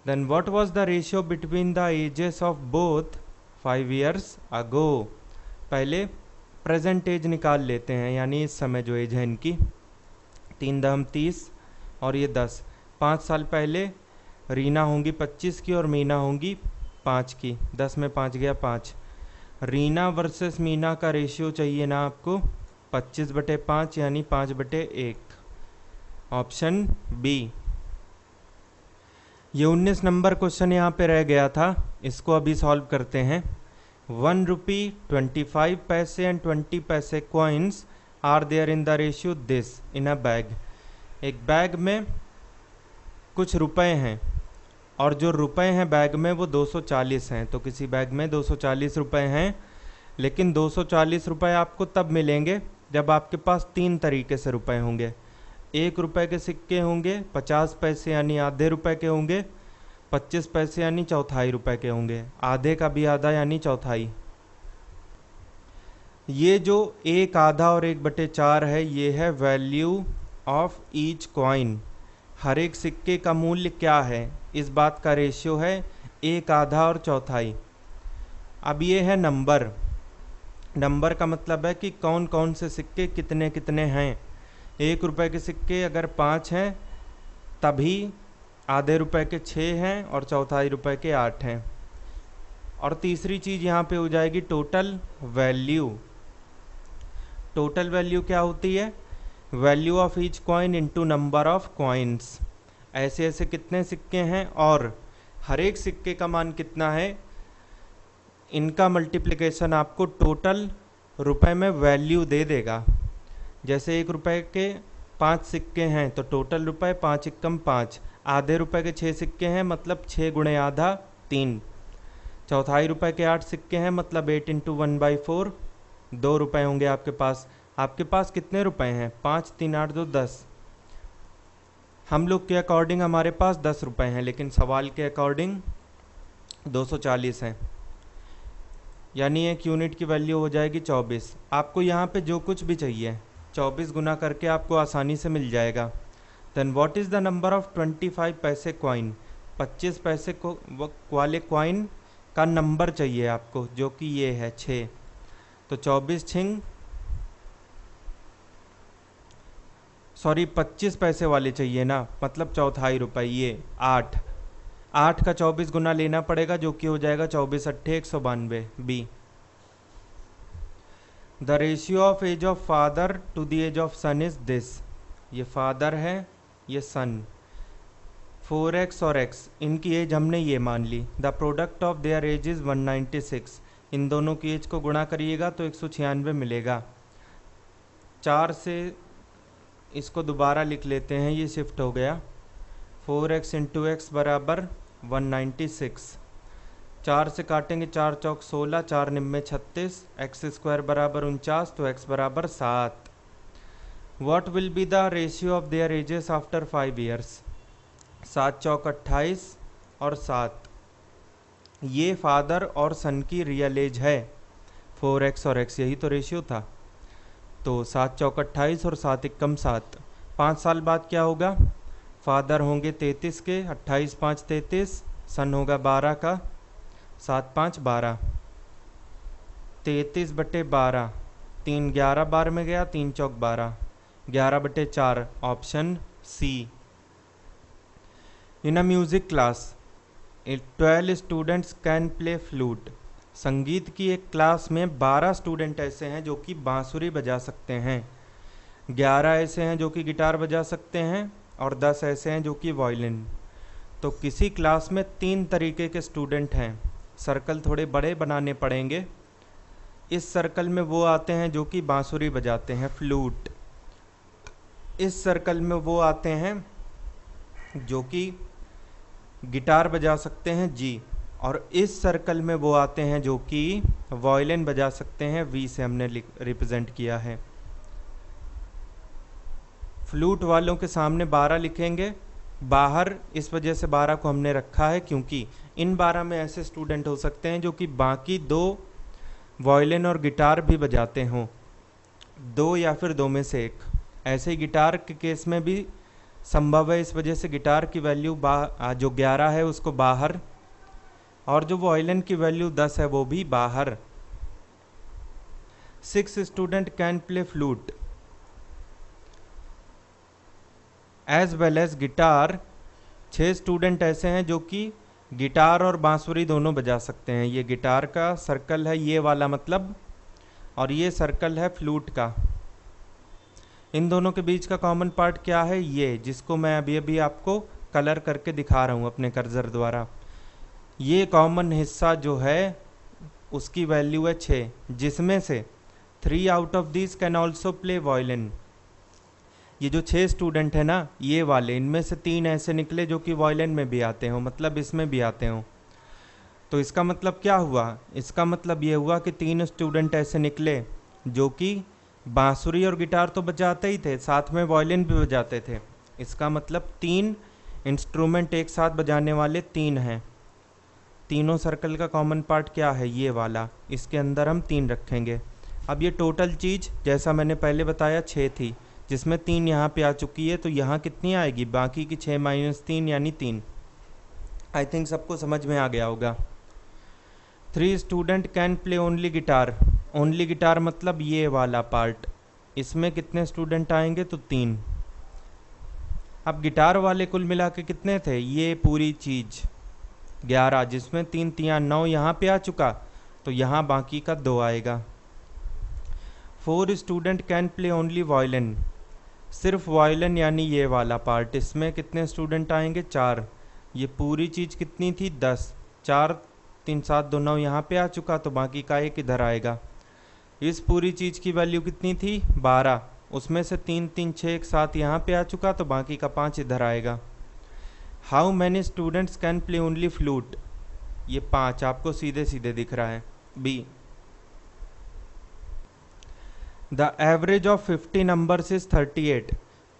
then what was the ratio between the ages of both five years ago पहले प्रेजेंट एज निकाल लेते हैं यानी इस समय जो एज है इनकी तीन दम तीस और ये दस पाँच साल पहले रीना होंगी पच्चीस की और मीना होंगी पाँच की दस में पाँच गया पाँच रीना वर्सेस मीना का रेशियो चाहिए ना आपको पच्चीस बटे पाँच यानी पाँच बटे एक ऑप्शन बी ये उन्नीस नंबर क्वेश्चन यहाँ पे रह गया था इसको अभी सॉल्व करते हैं one rupee twenty five paise and twenty paise coins are there in the ratio this in a bag एक बैग में कुछ रुपए हैं और जो रुपए हैं बैग में वो 240 हैं तो किसी बैग में 240 रुपए हैं लेकिन 240 रुपए आपको तब मिलेंगे जब आपके पास तीन तरीके से रुपए होंगे एक रुपए के सिक्के होंगे पचास पैसे यानी आधे रुपए के होंगे पच्चीस पैसे यानी चौथाई रुपए के होंगे आधे का भी आधा यानी चौथाई ये जो एक आधा और एक बटे चार है ये है वैल्यू ऑफ ईच कॉइन हर एक सिक्के का मूल्य क्या है इस बात का रेशियो है एक आधा और चौथाई अब ये है नंबर नंबर का मतलब है कि कौन कौन से सिक्के कितने कितने हैं एक रुपए के सिक्के अगर पाँच हैं तभी आधे रुपए के छः हैं और चौथाई रुपए के आठ हैं और तीसरी चीज़ यहाँ पे हो जाएगी टोटल वैल्यू टोटल वैल्यू क्या होती है value of each coin into number of coins ऐसे ऐसे कितने सिक्के हैं और हर एक सिक्के का मान कितना है इनका मल्टीप्लिकेशन आपको टोटल रुपए में वैल्यू दे देगा जैसे एक रुपए के पाँच सिक्के हैं तो टोटल रुपए पाँच इक्कम पाँच आधे रुपए के छः सिक्के हैं मतलब छः गुणे आधा तीन चौथाई रुपए के आठ सिक्के हैं मतलब eight into one by four दो रुपये होंगे आपके पास आपके पास कितने रुपए हैं पाँच तीन आठ दो दस हम लोग के अकॉर्डिंग हमारे पास दस रुपए हैं लेकिन सवाल के अकॉर्डिंग दो सौ चालीस हैं यानी एक यूनिट की वैल्यू हो जाएगी चौबीस आपको यहाँ पे जो कुछ भी चाहिए चौबीस गुना करके आपको आसानी से मिल जाएगा then what is the number of twenty five paise coin पच्चीस पैसे को वाले कॉइन का नंबर चाहिए आपको जो कि ये है छः तो चौबीस छिंग सॉरी पच्चीस पैसे वाले चाहिए ना मतलब चौथाई रुपये ये आठ आठ का चौबीस गुना लेना पड़ेगा जो कि हो जाएगा चौबीस अट्ठे एक सौ बानवे B the ratio of age of father to the age of son is this ये फादर है ये सन फोर एक्स और एक्स इनकी एज हमने ये मान ली the product of their age is one ninety six इन दोनों की एज को गुणा करिएगा तो एक सौ छियानवे मिलेगा चार से इसको दोबारा लिख लेते हैं ये शिफ्ट हो गया फोर एक्स इंटू एक्स बराबर वन नाइन्टी सिक्स चार से काटेंगे चार चौक सोलह चार निम्बे छत्तीस एक्स स्क्वायर बराबर उनचास तो एक्स बराबर सात what will be the ratio of their ages after five years सात चौक अट्ठाईस और सात ये फादर और सन की रियल एज है फोर एक्स और एक्स यही तो रेशियो था तो सात चौक अट्ठाईस और सात इक्कम सात पाँच साल बाद क्या होगा फादर होंगे तैतीस के अट्ठाईस पाँच तैतीस सन होगा बारह का सात पाँच बारह तैतीस बटे बारह तीन ग्यारह बार में गया तीन चौक बारह ग्यारह बटे चार option C in a music class twelve students can play flute संगीत की एक क्लास में बारह स्टूडेंट ऐसे हैं जो कि बाँसुरी बजा सकते हैं ग्यारह ऐसे हैं जो कि गिटार बजा सकते हैं और दस ऐसे हैं जो कि वायलिन तो किसी क्लास में तीन तरीके के स्टूडेंट हैं सर्कल थोड़े बड़े बनाने पड़ेंगे इस सर्कल में वो आते हैं जो कि बाँसुरी बजाते हैं फ्लूट इस सर्कल में वो आते हैं जो कि गिटार बजा सकते हैं जी और इस सर्कल में वो आते हैं जो कि वॉयलिन बजा सकते हैं वी से हमने रिप्रेजेंट किया है फ्लूट वालों के सामने बारह लिखेंगे बाहर इस वजह से बारह को हमने रखा है क्योंकि इन बारह में ऐसे स्टूडेंट हो सकते हैं जो कि बाकी दो वॉयलिन और गिटार भी बजाते हों दो या फिर दो में से एक ऐसे ही गिटार के केस में भी संभव है इस वजह से गिटार की वैल्यू जो ग्यारह है उसको बाहर और जो वॉयलन की वैल्यू दस है वो भी बाहर six student can play flute as well as guitar छः स्टूडेंट ऐसे हैं जो कि गिटार और बांसुरी दोनों बजा सकते हैं ये गिटार का सर्कल है ये वाला मतलब और ये सर्कल है फ्लूट का इन दोनों के बीच का कॉमन पार्ट क्या है ये जिसको मैं अभी अभी आपको कलर करके दिखा रहा हूँ अपने कर्जर द्वारा ये कॉमन हिस्सा जो है उसकी वैल्यू है छः जिसमें से three out of this can also play violin ये जो छः स्टूडेंट है ना ये वाले इनमें से तीन ऐसे निकले जो कि वॉयलिन में भी आते हों मतलब इसमें भी आते हों तो इसका मतलब क्या हुआ इसका मतलब ये हुआ कि तीन स्टूडेंट ऐसे निकले जो कि बाँसुरी और गिटार तो बजाते ही थे साथ में वॉयलिन भी बजाते थे इसका मतलब तीन इंस्ट्रूमेंट एक साथ बजाने वाले तीन हैं तीनों सर्कल का कॉमन पार्ट क्या है ये वाला इसके अंदर हम तीन रखेंगे अब ये टोटल चीज़ जैसा मैंने पहले बताया छः थी जिसमें तीन यहाँ पे आ चुकी है तो यहाँ कितनी आएगी बाकी की छः माइनस तीन यानी तीन आई थिंक सबको समझ में आ गया होगा three student can play only guitar only guitar मतलब ये वाला पार्ट इसमें कितने स्टूडेंट आएंगे तो तीन अब गिटार वाले कुल मिला के कितने थे ये पूरी चीज़ ग्यारह जिसमें तीन तिया नौ यहाँ पे आ चुका तो यहाँ बाकी का दो आएगा four student can play only violin सिर्फ वायलिन यानी ये वाला पार्ट इसमें कितने स्टूडेंट आएंगे चार ये पूरी चीज़ कितनी थी दस चार तीन सात दो नौ यहाँ पे आ चुका तो बाकी का एक इधर आएगा इस पूरी चीज़ की वैल्यू कितनी थी बारह उसमें से तीन तीन छः एक सात यहाँ पे आ चुका तो बाकी का पाँच इधर आएगा how many students can play only flute ये पाँच आपको सीधे सीधे दिख रहा है B the average of fifty number is thirty eight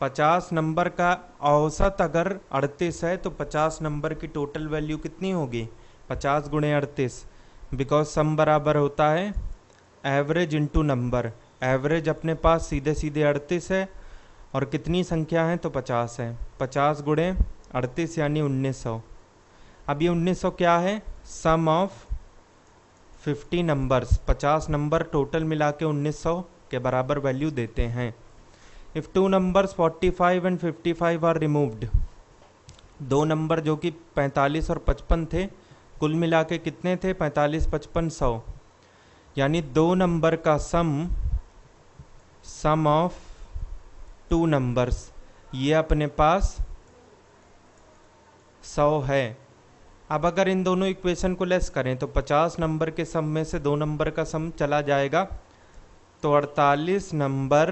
पचास नंबर का औसत अगर अड़तीस है तो पचास नंबर की टोटल वैल्यू कितनी होगी पचास गुणे अड़तीस बिकॉज सम बराबर होता है एवरेज टू नंबर एवरेज अपने पास सीधे सीधे अड़तीस है और कितनी संख्या है तो पचास है पचास गुणे अड़तीस यानी उन्नीस सौ अब ये उन्नीस सौ क्या है सम ऑफ फिफ्टी नंबर्स पचास नंबर टोटल मिला के उन्नीस सौ के बराबर वैल्यू देते हैं if two numbers forty five and fifty five are removed दो नंबर जो कि पैंतालीस और पचपन थे कुल मिला के कितने थे पैंतालीस पचपन सौ यानी दो नंबर का sum sum of two numbers ये अपने पास सौ है अब अगर इन दोनों इक्वेशन को लेस करें तो 50 नंबर के सम में से दो नंबर का सम चला जाएगा तो 48 नंबर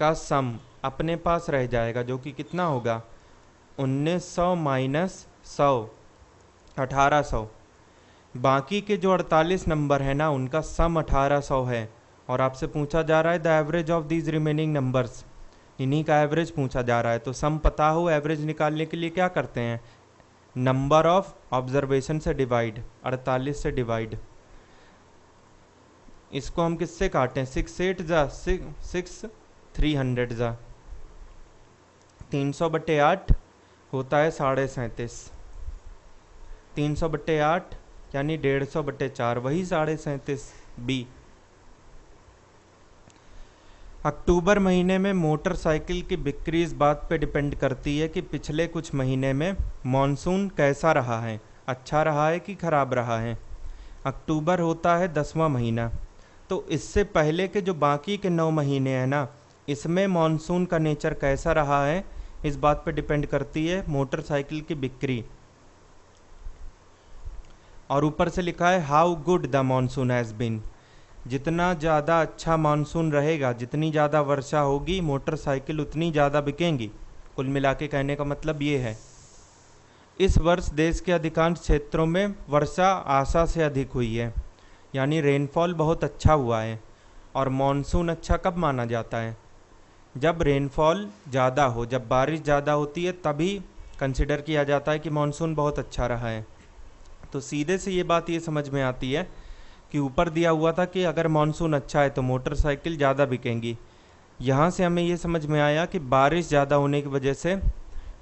का सम अपने पास रह जाएगा जो कि कितना होगा 1900 माइनस सौ अठारह सौ बाकी के जो 48 नंबर है ना उनका सम 1800 है और आपसे पूछा जा रहा है the average of these remaining numbers इन्हीं का एवरेज पूछा जा रहा है तो सम पता हो एवरेज निकालने के लिए क्या करते हैं नंबर ऑफ ऑब्जर्वेशन से डिवाइड 48 से डिवाइड इसको हम किससे काटें सिक्स एट जा सिक्स थ्री हंड्रेड जा तीन सौ बटे आठ होता है साढ़े सैंतीस तीन सौ बटे आठ यानी डेढ़ सौ बटे चार वही साढ़े सैंतीस बी अक्टूबर महीने में मोटरसाइकिल की बिक्री इस बात पे डिपेंड करती है कि पिछले कुछ महीने में मॉनसून कैसा रहा है अच्छा रहा है कि ख़राब रहा है अक्टूबर होता है दसवां महीना तो इससे पहले के जो बाकी के नौ महीने हैं ना इसमें मॉनसून का नेचर कैसा रहा है इस बात पर डिपेंड करती है मोटरसाइकिल की बिक्री और ऊपर से लिखा है how good the monsoon has been जितना ज़्यादा अच्छा मानसून रहेगा जितनी ज़्यादा वर्षा होगी मोटरसाइकिल उतनी ज़्यादा बिकेंगी कुल मिला के कहने का मतलब ये है इस वर्ष देश के अधिकांश क्षेत्रों में वर्षा आशा से अधिक हुई है यानी रेनफॉल बहुत अच्छा हुआ है और मानसून अच्छा कब माना जाता है जब रेनफॉल ज़्यादा हो जब बारिश ज़्यादा होती है तभी कंसिडर किया जाता है कि मानसून बहुत अच्छा रहा है तो सीधे से ये बात ये समझ में आती है कि ऊपर दिया हुआ था कि अगर मानसून अच्छा है तो मोटरसाइकिल ज़्यादा बिकेंगी यहाँ से हमें ये समझ में आया कि बारिश ज़्यादा होने की वजह से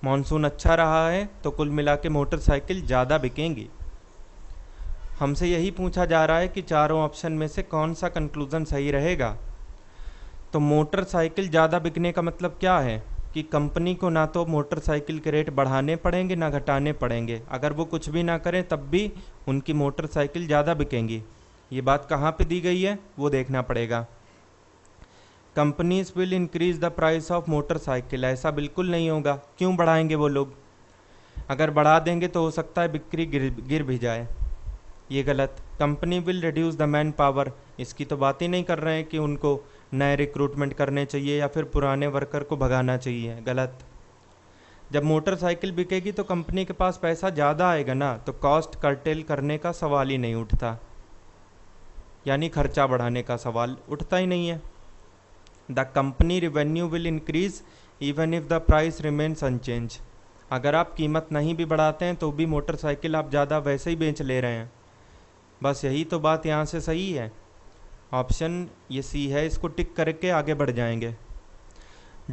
मानसून अच्छा रहा है तो कुल मिला के मोटरसाइकिल ज़्यादा बिकेंगी हमसे यही पूछा जा रहा है कि चारों ऑप्शन में से कौन सा कंक्लूज़न सही रहेगा तो मोटरसाइकिल ज़्यादा बिकने का मतलब क्या है कि कंपनी को ना तो मोटरसाइकिल के रेट बढ़ाने पड़ेंगे ना घटाने पड़ेंगे अगर वो कुछ भी ना करें तब भी उनकी मोटरसाइकिल ज़्यादा बिकेंगी ये बात कहाँ पे दी गई है वो देखना पड़ेगा companies will increase the price of motorcycle ऐसा बिल्कुल नहीं होगा क्यों बढ़ाएंगे वो लोग अगर बढ़ा देंगे तो हो सकता है बिक्री गिर गिर भी जाए ये गलत company will reduce the man power इसकी तो बात ही नहीं कर रहे हैं कि उनको नए रिक्रूटमेंट करने चाहिए या फिर पुराने वर्कर को भगाना चाहिए गलत जब मोटरसाइकिल बिकेगी तो कंपनी के पास पैसा ज़्यादा आएगा ना तो कॉस्ट कर्टेल करने का सवाल ही नहीं उठता यानी खर्चा बढ़ाने का सवाल उठता ही नहीं है the company revenue will increase even if the price remains unchanged अगर आप कीमत नहीं भी बढ़ाते हैं तो भी मोटरसाइकिल आप ज़्यादा वैसे ही बेच ले रहे हैं बस यही तो बात यहाँ से सही है ऑप्शन ये सी है इसको टिक करके आगे बढ़ जाएंगे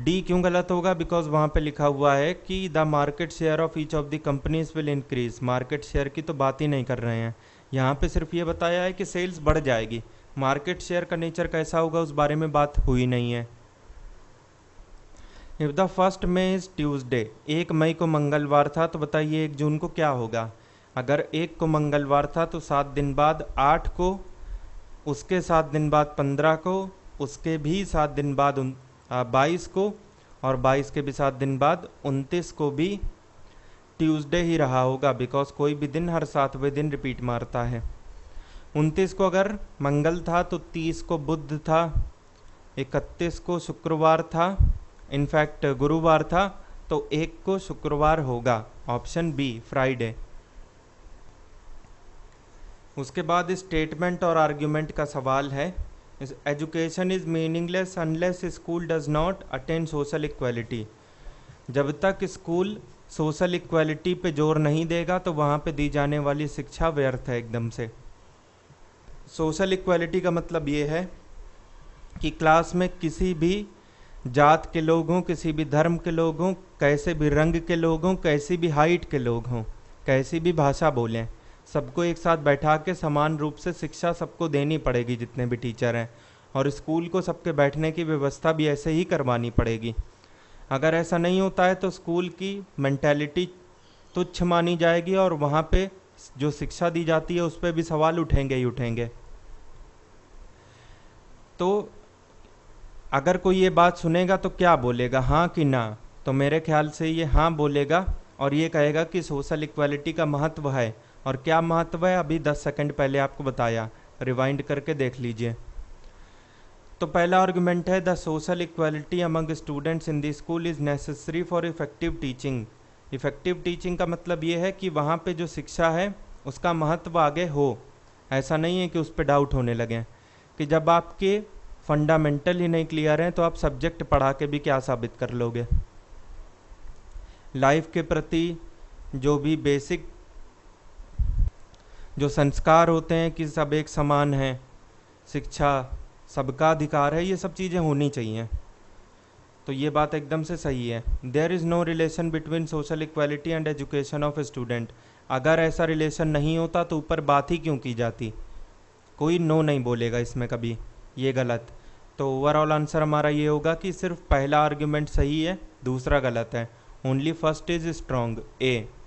डी क्यों गलत होगा बिकॉज वहाँ पे लिखा हुआ है कि the market share of each of the companies will increase market share की तो बात ही नहीं कर रहे हैं यहाँ पे सिर्फ ये बताया है कि सेल्स बढ़ जाएगी मार्केट शेयर का नेचर कैसा होगा उस बारे में बात हुई नहीं है if the first May is Tuesday एक मई को मंगलवार था तो बताइए एक जून को क्या होगा अगर एक को मंगलवार था तो सात दिन बाद आठ को उसके सात दिन बाद पंद्रह को उसके भी सात दिन बाद बाईस को और बाईस के भी सात दिन बाद उनतीस को भी ट्यूसडे ही रहा होगा बिकॉज कोई भी दिन हर सातवें दिन रिपीट मारता है उनतीस को अगर मंगल था तो तीस को बुद्ध था इकतीस को शुक्रवार था इनफैक्ट गुरुवार था तो एक को शुक्रवार होगा ऑप्शन बी फ्राइडे उसके बाद स्टेटमेंट और आर्ग्यूमेंट का सवाल है education is meaningless unless school does not attend social equality जब तक स्कूल सोशल इक्वालिटी पे जोर नहीं देगा तो वहाँ पे दी जाने वाली शिक्षा व्यर्थ है एकदम से सोशल इक्वालिटी का मतलब ये है कि क्लास में किसी भी जात के लोग हों किसी भी धर्म के लोग हों कैसे भी रंग के लोग हों कैसी भी हाइट के लोग हों कैसी भी भाषा बोलें सबको एक साथ बैठा के समान रूप से शिक्षा सबको देनी पड़ेगी जितने भी टीचर हैं और स्कूल को सबके बैठने की व्यवस्था भी ऐसे ही करवानी पड़ेगी अगर ऐसा नहीं होता है तो स्कूल की मेंटेलिटी तुच्छ मानी जाएगी और वहाँ पे जो शिक्षा दी जाती है उस पर भी सवाल उठेंगे ही उठेंगे तो अगर कोई ये बात सुनेगा तो क्या बोलेगा हाँ कि ना तो मेरे ख्याल से ये हाँ बोलेगा और ये कहेगा कि सोशल इक्वालिटी का महत्व है और क्या महत्व है अभी दस सेकंड पहले आपको बताया रिवाइंड करके देख लीजिए तो पहला आर्गूमेंट है the social equality among students in the school is necessary for effective teaching effective teaching का मतलब ये है कि वहाँ पे जो शिक्षा है उसका महत्व आगे हो ऐसा नहीं है कि उस पर डाउट होने लगे कि जब आपके फंडामेंटल ही नहीं क्लियर हैं तो आप सब्जेक्ट पढ़ा के भी क्या साबित कर लोगे लाइफ के प्रति जो भी बेसिक जो संस्कार होते हैं कि सब एक समान हैं शिक्षा सबका अधिकार है ये सब चीज़ें होनी चाहिए तो ये बात एकदम से सही है there is no relation between social equality and education of student अगर ऐसा रिलेशन नहीं होता तो ऊपर बात ही क्यों की जाती कोई नो नहीं बोलेगा इसमें कभी ये गलत तो ओवरऑल आंसर हमारा ये होगा कि सिर्फ पहला आर्ग्यूमेंट सही है दूसरा गलत है only first is strong A